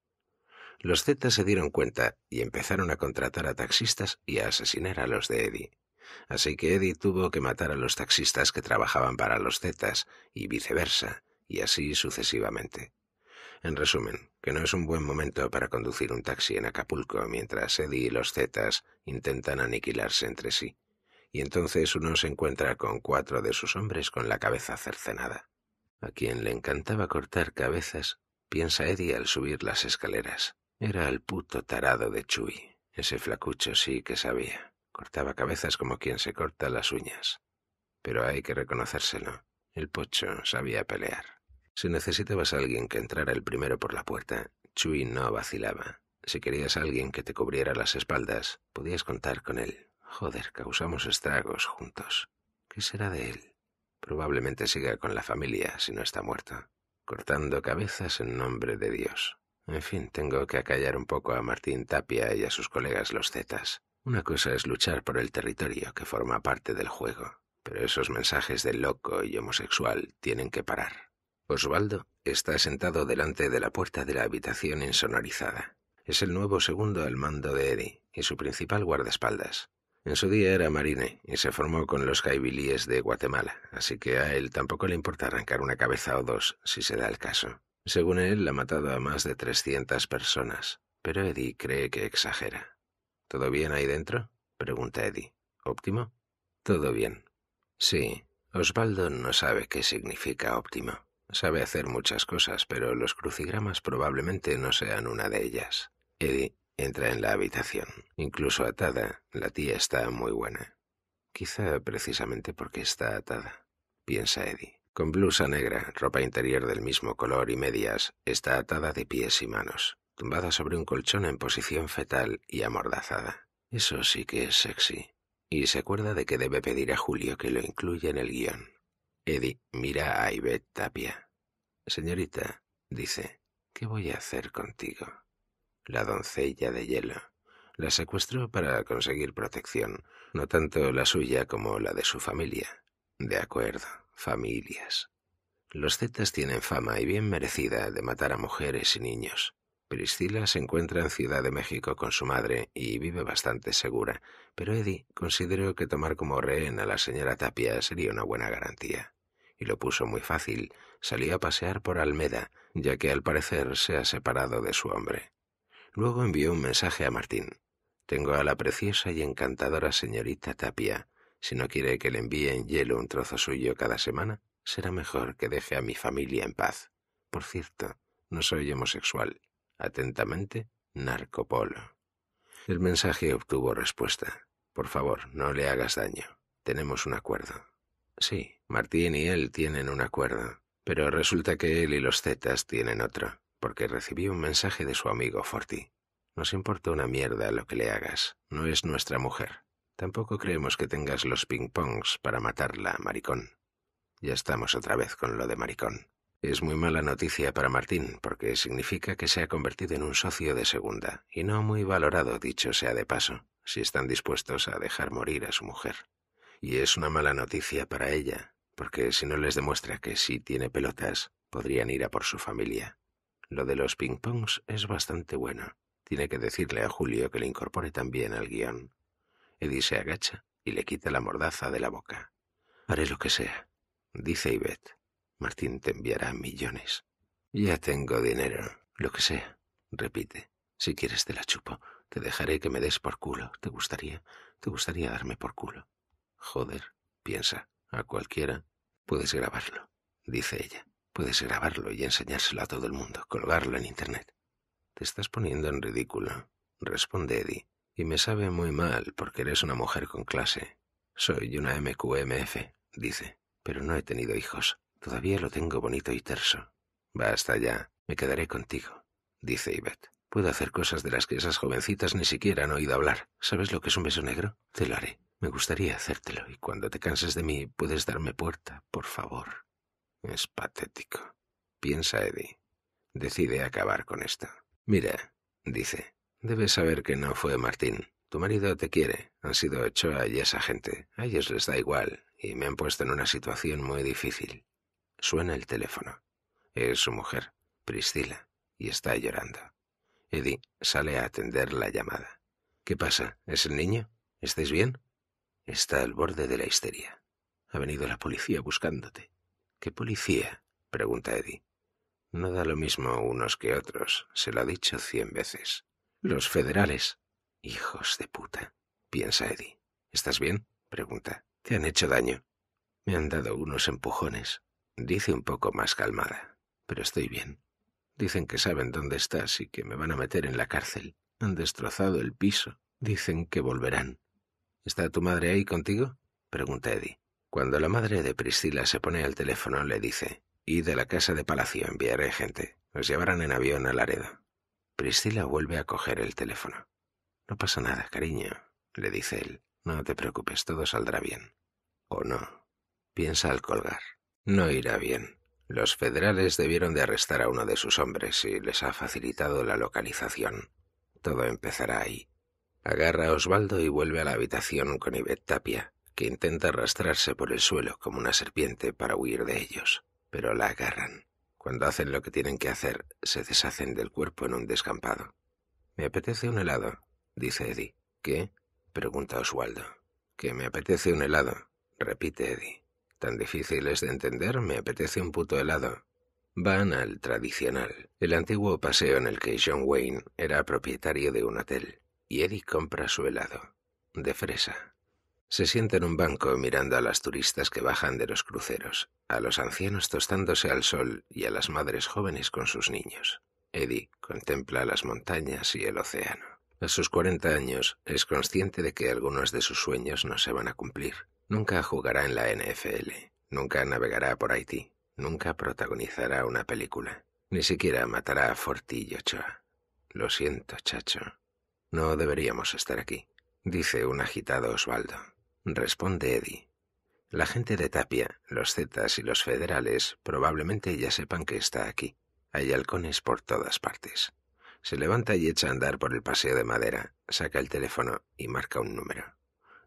A: Los Zetas se dieron cuenta y empezaron a contratar a taxistas y a asesinar a los de Eddie. Así que Eddie tuvo que matar a los taxistas que trabajaban para los Zetas y viceversa, y así sucesivamente. En resumen, que no es un buen momento para conducir un taxi en Acapulco mientras Eddie y los Zetas intentan aniquilarse entre sí. Y entonces uno se encuentra con cuatro de sus hombres con la cabeza cercenada. A quien le encantaba cortar cabezas, piensa Eddie al subir las escaleras. Era el puto tarado de Chuy. Ese flacucho sí que sabía. Cortaba cabezas como quien se corta las uñas. Pero hay que reconocérselo. El pocho sabía pelear. Si necesitabas a alguien que entrara el primero por la puerta, Chuy no vacilaba. Si querías a alguien que te cubriera las espaldas, podías contar con él. Joder, causamos estragos juntos. ¿Qué será de él? Probablemente siga con la familia si no está muerto. Cortando cabezas en nombre de Dios. En fin, tengo que acallar un poco a Martín Tapia y a sus colegas los Zetas. Una cosa es luchar por el territorio que forma parte del juego, pero esos mensajes de loco y homosexual tienen que parar. Osvaldo está sentado delante de la puerta de la habitación insonorizada. Es el nuevo segundo al mando de Eddie y su principal guardaespaldas. En su día era marine y se formó con los jaibilíes de Guatemala, así que a él tampoco le importa arrancar una cabeza o dos si se da el caso. Según él, ha matado a más de 300 personas, pero Eddie cree que exagera. ¿Todo bien ahí dentro? pregunta Eddie. ¿Óptimo? Todo bien. Sí, Osvaldo no sabe qué significa óptimo. Sabe hacer muchas cosas, pero los crucigramas probablemente no sean una de ellas. Eddie entra en la habitación. Incluso atada, la tía está muy buena. Quizá precisamente porque está atada, piensa Eddie. Con blusa negra, ropa interior del mismo color y medias, está atada de pies y manos, tumbada sobre un colchón en posición fetal y amordazada. Eso sí que es sexy. Y se acuerda de que debe pedir a Julio que lo incluya en el guión. Eddie mira a Ivette Tapia. Señorita, dice, ¿qué voy a hacer contigo? La doncella de hielo. La secuestró para conseguir protección, no tanto la suya como la de su familia. De acuerdo, familias. Los Zetas tienen fama y bien merecida de matar a mujeres y niños. Priscila se encuentra en Ciudad de México con su madre y vive bastante segura, pero Eddie consideró que tomar como rehén a la señora Tapia sería una buena garantía lo puso muy fácil. Salió a pasear por Almeda, ya que al parecer se ha separado de su hombre. Luego envió un mensaje a Martín. Tengo a la preciosa y encantadora señorita Tapia. Si no quiere que le envíe en hielo un trozo suyo cada semana, será mejor que deje a mi familia en paz. Por cierto, no soy homosexual. Atentamente, Narcopolo. El mensaje obtuvo respuesta. Por favor, no le hagas daño. Tenemos un acuerdo. Sí, Martín y él tienen un acuerdo, pero resulta que él y los Zetas tienen otro, porque recibí un mensaje de su amigo Forti. Nos importa una mierda lo que le hagas, no es nuestra mujer. Tampoco creemos que tengas los ping-pongs para matarla, maricón. Ya estamos otra vez con lo de maricón. Es muy mala noticia para Martín, porque significa que se ha convertido en un socio de segunda, y no muy valorado, dicho sea de paso, si están dispuestos a dejar morir a su mujer. Y es una mala noticia para ella, porque si no les demuestra que sí tiene pelotas, podrían ir a por su familia. Lo de los ping-pongs es bastante bueno. Tiene que decirle a Julio que le incorpore también al guión. Eddie se agacha y le quita la mordaza de la boca. Haré lo que sea, dice Ivette. Martín te enviará millones. Ya tengo dinero. Lo que sea, repite. Si quieres te la chupo. Te dejaré que me des por culo. ¿Te gustaría? ¿Te gustaría darme por culo? Joder, piensa. A cualquiera. Puedes grabarlo, dice ella. Puedes grabarlo y enseñárselo a todo el mundo, colgarlo en Internet. Te estás poniendo en ridículo, responde Eddie, y me sabe muy mal porque eres una mujer con clase. Soy una MQMF, dice, pero no he tenido hijos. Todavía lo tengo bonito y terso. Basta ya, me quedaré contigo, dice Yvette. Puedo hacer cosas de las que esas jovencitas ni siquiera han oído hablar. ¿Sabes lo que es un beso negro? Te lo haré. Me gustaría hacértelo y cuando te canses de mí puedes darme puerta, por favor. Es patético. Piensa, Eddie. Decide acabar con esto. Mira, dice, debes saber que no fue Martín. Tu marido te quiere. Han sido Ochoa y esa gente. A ellos les da igual y me han puesto en una situación muy difícil. Suena el teléfono. Es su mujer, Priscila, y está llorando. Eddie sale a atender la llamada. ¿Qué pasa? ¿Es el niño? ¿Estáis bien? Está al borde de la histeria. Ha venido la policía buscándote. ¿Qué policía? pregunta Eddie. No da lo mismo unos que otros, se lo ha dicho cien veces. Los federales. Hijos de puta, piensa Eddie. ¿Estás bien? pregunta. ¿Te han hecho daño? Me han dado unos empujones, dice un poco más calmada. Pero estoy bien. Dicen que saben dónde estás y que me van a meter en la cárcel. Han destrozado el piso. Dicen que volverán. ¿Está tu madre ahí contigo? pregunta Eddie. Cuando la madre de Priscila se pone al teléfono, le dice: y de la casa de Palacio, enviaré gente. Los llevarán en avión a Laredo. Priscila vuelve a coger el teléfono. No pasa nada, cariño, le dice él. No te preocupes, todo saldrá bien. O no. Piensa al colgar. No irá bien. Los federales debieron de arrestar a uno de sus hombres y les ha facilitado la localización. Todo empezará ahí. Agarra a Osvaldo y vuelve a la habitación con Ivette Tapia, que intenta arrastrarse por el suelo como una serpiente para huir de ellos, pero la agarran. Cuando hacen lo que tienen que hacer, se deshacen del cuerpo en un descampado. Me apetece un helado, dice Eddie. ¿Qué? pregunta Oswaldo. Que me apetece un helado, repite Eddie. Tan difícil es de entender, me apetece un puto helado. Van al tradicional, el antiguo paseo en el que John Wayne era propietario de un hotel y Eddie compra su helado, de fresa. Se sienta en un banco mirando a las turistas que bajan de los cruceros, a los ancianos tostándose al sol y a las madres jóvenes con sus niños. Eddie contempla las montañas y el océano. A sus 40 años es consciente de que algunos de sus sueños no se van a cumplir. Nunca jugará en la NFL, nunca navegará por Haití, nunca protagonizará una película, ni siquiera matará a y Ochoa. Lo siento, chacho, no deberíamos estar aquí, dice un agitado Osvaldo. Responde Eddie. La gente de Tapia, los Zetas y los federales probablemente ya sepan que está aquí. Hay halcones por todas partes. Se levanta y echa a andar por el paseo de madera, saca el teléfono y marca un número.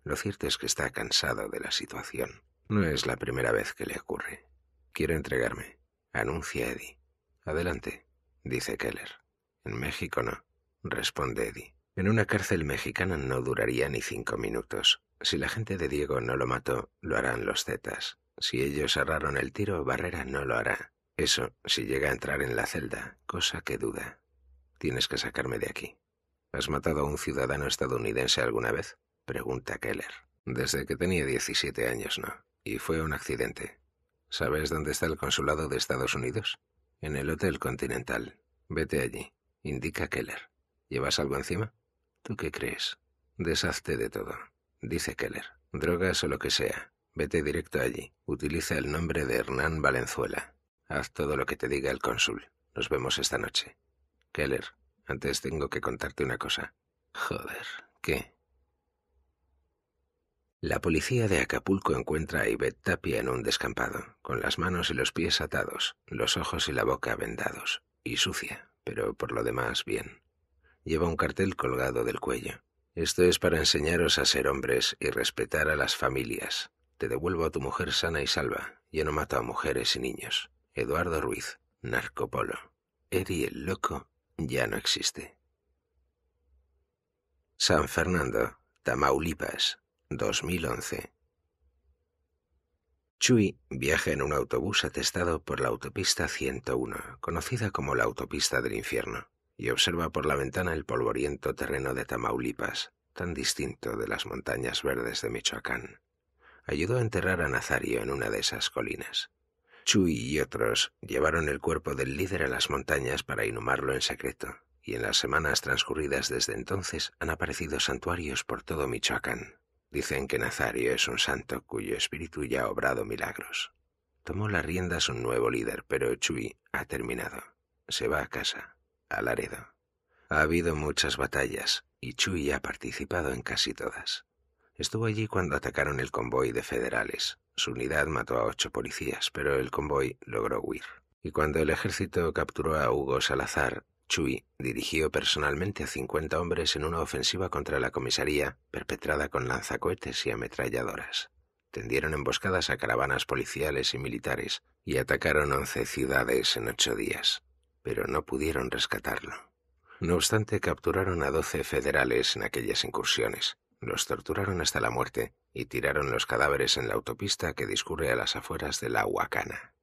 A: Lo cierto es que está cansado de la situación. No es la primera vez que le ocurre. Quiero entregarme, anuncia Eddie. Adelante, dice Keller. En México no, responde Eddie. En una cárcel mexicana no duraría ni cinco minutos. Si la gente de Diego no lo mató, lo harán los Zetas. Si ellos erraron el tiro, Barrera no lo hará. Eso si llega a entrar en la celda, cosa que duda. Tienes que sacarme de aquí. ¿Has matado a un ciudadano estadounidense alguna vez? Pregunta Keller. Desde que tenía 17 años no. Y fue un accidente. ¿Sabes dónde está el consulado de Estados Unidos? En el Hotel Continental. Vete allí. Indica Keller. ¿Llevas algo encima? ¿Tú qué crees? Deshazte de todo, dice Keller. Drogas o lo que sea. Vete directo allí. Utiliza el nombre de Hernán Valenzuela. Haz todo lo que te diga el cónsul. Nos vemos esta noche. Keller, antes tengo que contarte una cosa. Joder, ¿qué? La policía de Acapulco encuentra a Ivette Tapia en un descampado, con las manos y los pies atados, los ojos y la boca vendados, y sucia, pero por lo demás bien. Lleva un cartel colgado del cuello. Esto es para enseñaros a ser hombres y respetar a las familias. Te devuelvo a tu mujer sana y salva. Yo no mato a mujeres y niños. Eduardo Ruiz, Narcopolo. Eri el loco ya no existe. San Fernando, Tamaulipas, 2011. Chui viaja en un autobús atestado por la autopista 101, conocida como la autopista del infierno y observa por la ventana el polvoriento terreno de Tamaulipas, tan distinto de las montañas verdes de Michoacán. Ayudó a enterrar a Nazario en una de esas colinas. Chuy y otros llevaron el cuerpo del líder a las montañas para inhumarlo en secreto, y en las semanas transcurridas desde entonces han aparecido santuarios por todo Michoacán. Dicen que Nazario es un santo cuyo espíritu ya ha obrado milagros. Tomó las riendas un nuevo líder, pero Chuy ha terminado. Se va a casa. Alaredo. Ha habido muchas batallas y Chuy ha participado en casi todas. Estuvo allí cuando atacaron el convoy de federales. Su unidad mató a ocho policías, pero el convoy logró huir. Y cuando el ejército capturó a Hugo Salazar, Chuy dirigió personalmente a 50 hombres en una ofensiva contra la comisaría perpetrada con lanzacohetes y ametralladoras. Tendieron emboscadas a caravanas policiales y militares y atacaron once ciudades en ocho días pero no pudieron rescatarlo. No obstante, capturaron a doce federales en aquellas incursiones, los torturaron hasta la muerte y tiraron los cadáveres en la autopista que discurre a las afueras de la Huacana.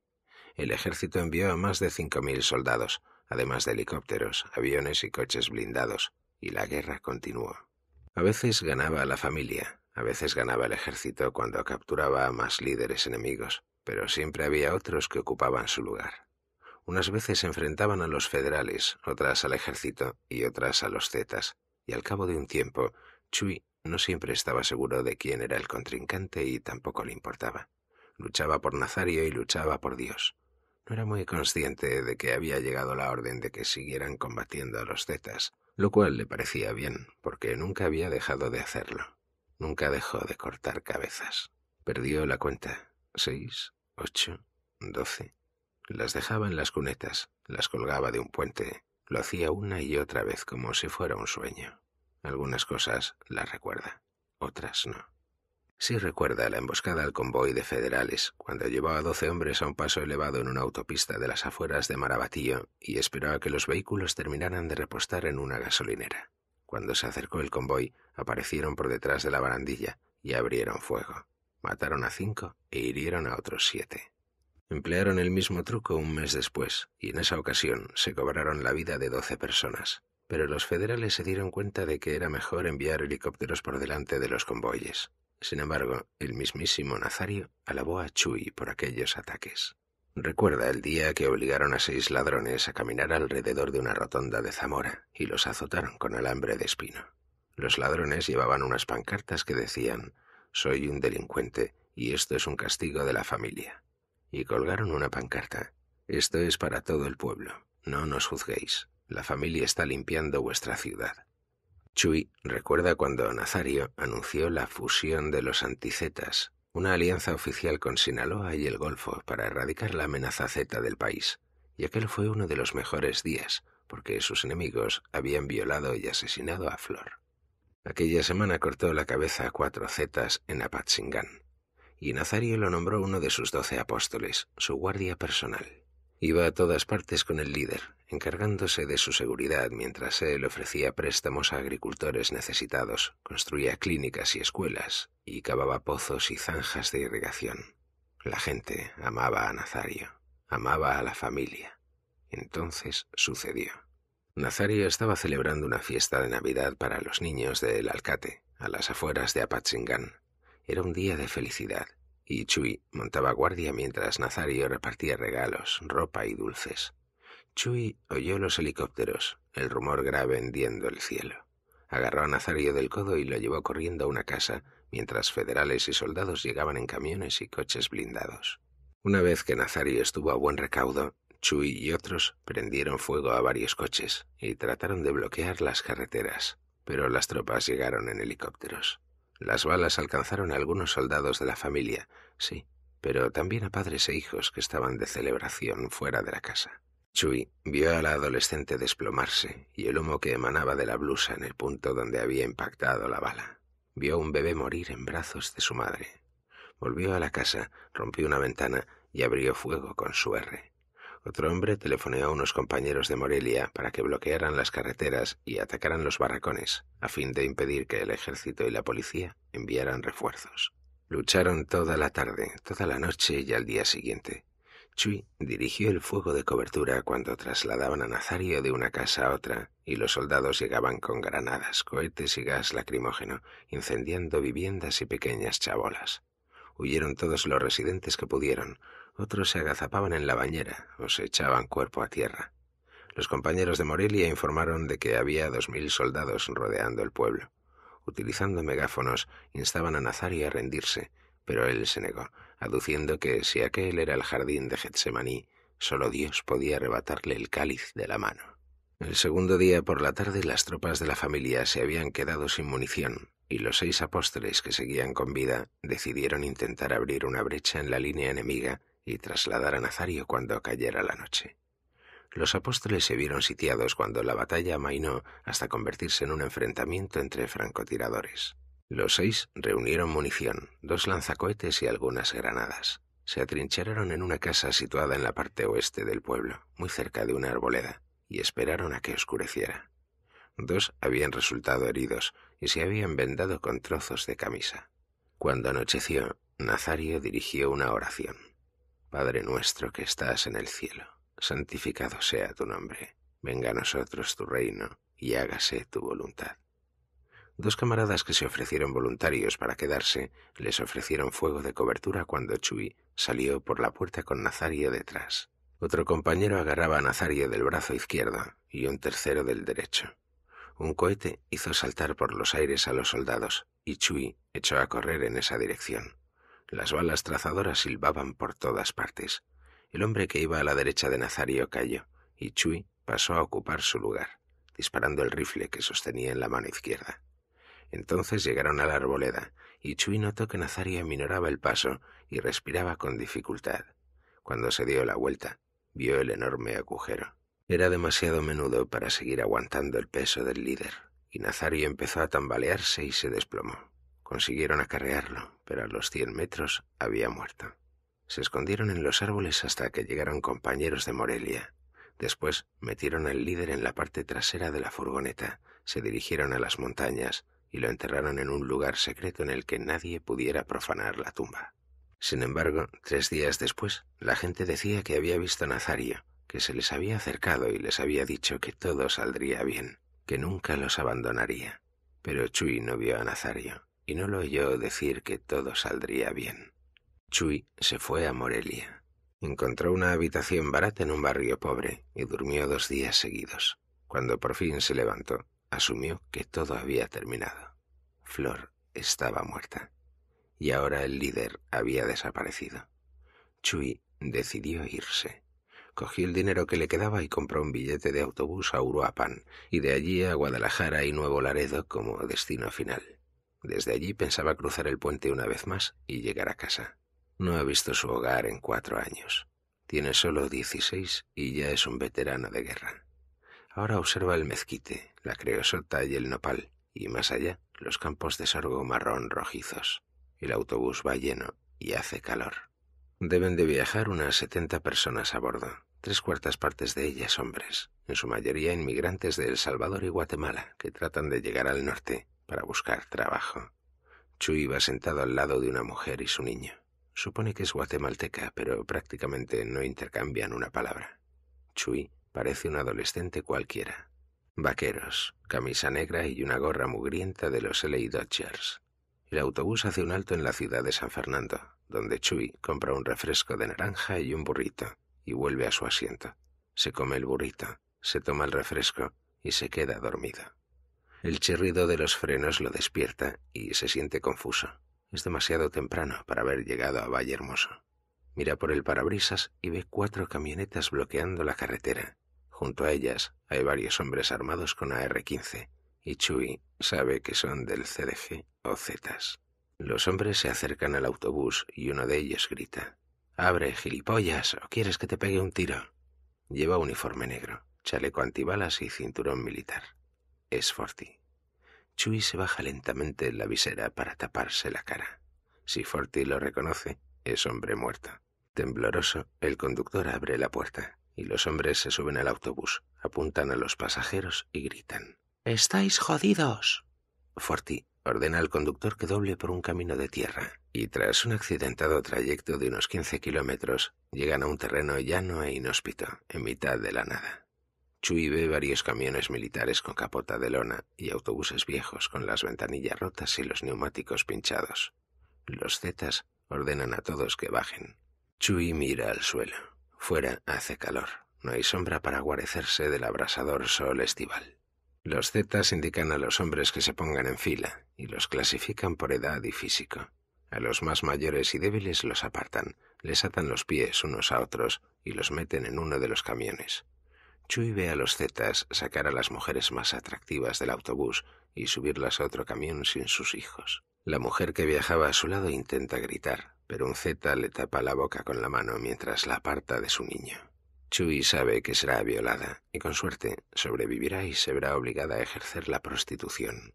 A: El ejército envió a más de cinco mil soldados, además de helicópteros, aviones y coches blindados, y la guerra continuó. A veces ganaba la familia, a veces ganaba el ejército cuando capturaba a más líderes enemigos, pero siempre había otros que ocupaban su lugar. Unas veces se enfrentaban a los federales, otras al ejército y otras a los zetas, y al cabo de un tiempo, Chuy no siempre estaba seguro de quién era el contrincante y tampoco le importaba. Luchaba por Nazario y luchaba por Dios. No era muy consciente de que había llegado la orden de que siguieran combatiendo a los zetas, lo cual le parecía bien, porque nunca había dejado de hacerlo. Nunca dejó de cortar cabezas. Perdió la cuenta. Seis, ocho, doce. Las dejaba en las cunetas, las colgaba de un puente, lo hacía una y otra vez como si fuera un sueño. Algunas cosas las recuerda, otras no. Sí recuerda la emboscada al convoy de federales, cuando llevó a doce hombres a un paso elevado en una autopista de las afueras de Marabatío y esperó a que los vehículos terminaran de repostar en una gasolinera. Cuando se acercó el convoy, aparecieron por detrás de la barandilla y abrieron fuego. Mataron a cinco e hirieron a otros siete. Emplearon el mismo truco un mes después, y en esa ocasión se cobraron la vida de doce personas. Pero los federales se dieron cuenta de que era mejor enviar helicópteros por delante de los convoyes. Sin embargo, el mismísimo Nazario alabó a Chuy por aquellos ataques. Recuerda el día que obligaron a seis ladrones a caminar alrededor de una rotonda de Zamora y los azotaron con alambre de espino. Los ladrones llevaban unas pancartas que decían Soy un delincuente y esto es un castigo de la familia y colgaron una pancarta. Esto es para todo el pueblo. No nos juzguéis. La familia está limpiando vuestra ciudad. Chui recuerda cuando Nazario anunció la fusión de los anticetas, una alianza oficial con Sinaloa y el Golfo para erradicar la amenaza Z del país. Y aquel fue uno de los mejores días, porque sus enemigos habían violado y asesinado a Flor. Aquella semana cortó la cabeza a cuatro zetas en Apatzingán y Nazario lo nombró uno de sus doce apóstoles, su guardia personal. Iba a todas partes con el líder, encargándose de su seguridad mientras él ofrecía préstamos a agricultores necesitados, construía clínicas y escuelas, y cavaba pozos y zanjas de irrigación. La gente amaba a Nazario, amaba a la familia. Entonces sucedió. Nazario estaba celebrando una fiesta de Navidad para los niños del Alcate, a las afueras de Apachingán. Era un día de felicidad, y Chui montaba guardia mientras Nazario repartía regalos, ropa y dulces. Chui oyó los helicópteros, el rumor grave hendiendo el cielo. Agarró a Nazario del codo y lo llevó corriendo a una casa, mientras federales y soldados llegaban en camiones y coches blindados. Una vez que Nazario estuvo a buen recaudo, Chui y otros prendieron fuego a varios coches y trataron de bloquear las carreteras, pero las tropas llegaron en helicópteros. Las balas alcanzaron a algunos soldados de la familia, sí, pero también a padres e hijos que estaban de celebración fuera de la casa. Chui vio a la adolescente desplomarse y el humo que emanaba de la blusa en el punto donde había impactado la bala. Vio un bebé morir en brazos de su madre. Volvió a la casa, rompió una ventana y abrió fuego con su R. Otro hombre telefoneó a unos compañeros de Morelia para que bloquearan las carreteras y atacaran los barracones, a fin de impedir que el ejército y la policía enviaran refuerzos. Lucharon toda la tarde, toda la noche y al día siguiente. Chui dirigió el fuego de cobertura cuando trasladaban a Nazario de una casa a otra y los soldados llegaban con granadas, cohetes y gas lacrimógeno, incendiando viviendas y pequeñas chabolas. Huyeron todos los residentes que pudieron, otros se agazapaban en la bañera o se echaban cuerpo a tierra. Los compañeros de Morelia informaron de que había dos mil soldados rodeando el pueblo. Utilizando megáfonos, instaban a Nazari a rendirse, pero él se negó, aduciendo que si aquel era el jardín de Getsemaní, solo Dios podía arrebatarle el cáliz de la mano. El segundo día por la tarde las tropas de la familia se habían quedado sin munición y los seis apóstoles que seguían con vida decidieron intentar abrir una brecha en la línea enemiga y trasladar a Nazario cuando cayera la noche. Los apóstoles se vieron sitiados cuando la batalla amainó hasta convertirse en un enfrentamiento entre francotiradores. Los seis reunieron munición, dos lanzacohetes y algunas granadas. Se atrincheraron en una casa situada en la parte oeste del pueblo, muy cerca de una arboleda, y esperaron a que oscureciera. Dos habían resultado heridos y se habían vendado con trozos de camisa. Cuando anocheció, Nazario dirigió una oración. Padre nuestro que estás en el cielo, santificado sea tu nombre, venga a nosotros tu reino, y hágase tu voluntad. Dos camaradas que se ofrecieron voluntarios para quedarse les ofrecieron fuego de cobertura cuando Chui salió por la puerta con Nazario detrás. Otro compañero agarraba a Nazario del brazo izquierdo y un tercero del derecho. Un cohete hizo saltar por los aires a los soldados y Chui echó a correr en esa dirección. Las balas trazadoras silbaban por todas partes. El hombre que iba a la derecha de Nazario cayó, y Chui pasó a ocupar su lugar, disparando el rifle que sostenía en la mano izquierda. Entonces llegaron a la arboleda, y Chui notó que Nazario aminoraba el paso y respiraba con dificultad. Cuando se dio la vuelta, vio el enorme agujero. Era demasiado menudo para seguir aguantando el peso del líder, y Nazario empezó a tambalearse y se desplomó. Consiguieron acarrearlo, pero a los cien metros había muerto. Se escondieron en los árboles hasta que llegaron compañeros de Morelia. Después metieron al líder en la parte trasera de la furgoneta, se dirigieron a las montañas y lo enterraron en un lugar secreto en el que nadie pudiera profanar la tumba. Sin embargo, tres días después, la gente decía que había visto a Nazario, que se les había acercado y les había dicho que todo saldría bien, que nunca los abandonaría. Pero Chuy no vio a Nazario y no lo oyó decir que todo saldría bien. Chuy se fue a Morelia. Encontró una habitación barata en un barrio pobre y durmió dos días seguidos. Cuando por fin se levantó, asumió que todo había terminado. Flor estaba muerta y ahora el líder había desaparecido. Chui decidió irse. Cogió el dinero que le quedaba y compró un billete de autobús a Uruapan y de allí a Guadalajara y Nuevo Laredo como destino final. Desde allí pensaba cruzar el puente una vez más y llegar a casa. No ha visto su hogar en cuatro años. Tiene solo dieciséis y ya es un veterano de guerra. Ahora observa el mezquite, la creosota y el nopal, y más allá, los campos de sorgo marrón rojizos. El autobús va lleno y hace calor. Deben de viajar unas setenta personas a bordo, tres cuartas partes de ellas hombres, en su mayoría inmigrantes de El Salvador y Guatemala, que tratan de llegar al norte, para buscar trabajo. Chuy va sentado al lado de una mujer y su niño. Supone que es guatemalteca, pero prácticamente no intercambian una palabra. Chuy parece un adolescente cualquiera. Vaqueros, camisa negra y una gorra mugrienta de los LA Dodgers. El autobús hace un alto en la ciudad de San Fernando, donde Chuy compra un refresco de naranja y un burrito, y vuelve a su asiento. Se come el burrito, se toma el refresco y se queda dormido. El chirrido de los frenos lo despierta y se siente confuso. Es demasiado temprano para haber llegado a Valle Hermoso. Mira por el parabrisas y ve cuatro camionetas bloqueando la carretera. Junto a ellas hay varios hombres armados con AR-15, y Chuy sabe que son del CDG o Zetas. Los hombres se acercan al autobús y uno de ellos grita: Abre, gilipollas, o quieres que te pegue un tiro. Lleva uniforme negro, chaleco antibalas y cinturón militar. Es Forti. Chui se baja lentamente la visera para taparse la cara. Si Forti lo reconoce, es hombre muerto. Tembloroso, el conductor abre la puerta y los hombres se suben al autobús, apuntan a los pasajeros y gritan. ¡Estáis jodidos! Forti ordena al conductor que doble por un camino de tierra y tras un accidentado trayecto de unos 15 kilómetros llegan a un terreno llano e inhóspito, en mitad de la nada. Chuy ve varios camiones militares con capota de lona y autobuses viejos con las ventanillas rotas y los neumáticos pinchados. Los Zetas ordenan a todos que bajen. Chui mira al suelo. Fuera hace calor. No hay sombra para guarecerse del abrasador sol estival. Los Zetas indican a los hombres que se pongan en fila y los clasifican por edad y físico. A los más mayores y débiles los apartan, les atan los pies unos a otros y los meten en uno de los camiones. Chuy ve a los Zetas sacar a las mujeres más atractivas del autobús y subirlas a otro camión sin sus hijos. La mujer que viajaba a su lado intenta gritar, pero un Zeta le tapa la boca con la mano mientras la aparta de su niño. Chuy sabe que será violada y con suerte sobrevivirá y se verá obligada a ejercer la prostitución.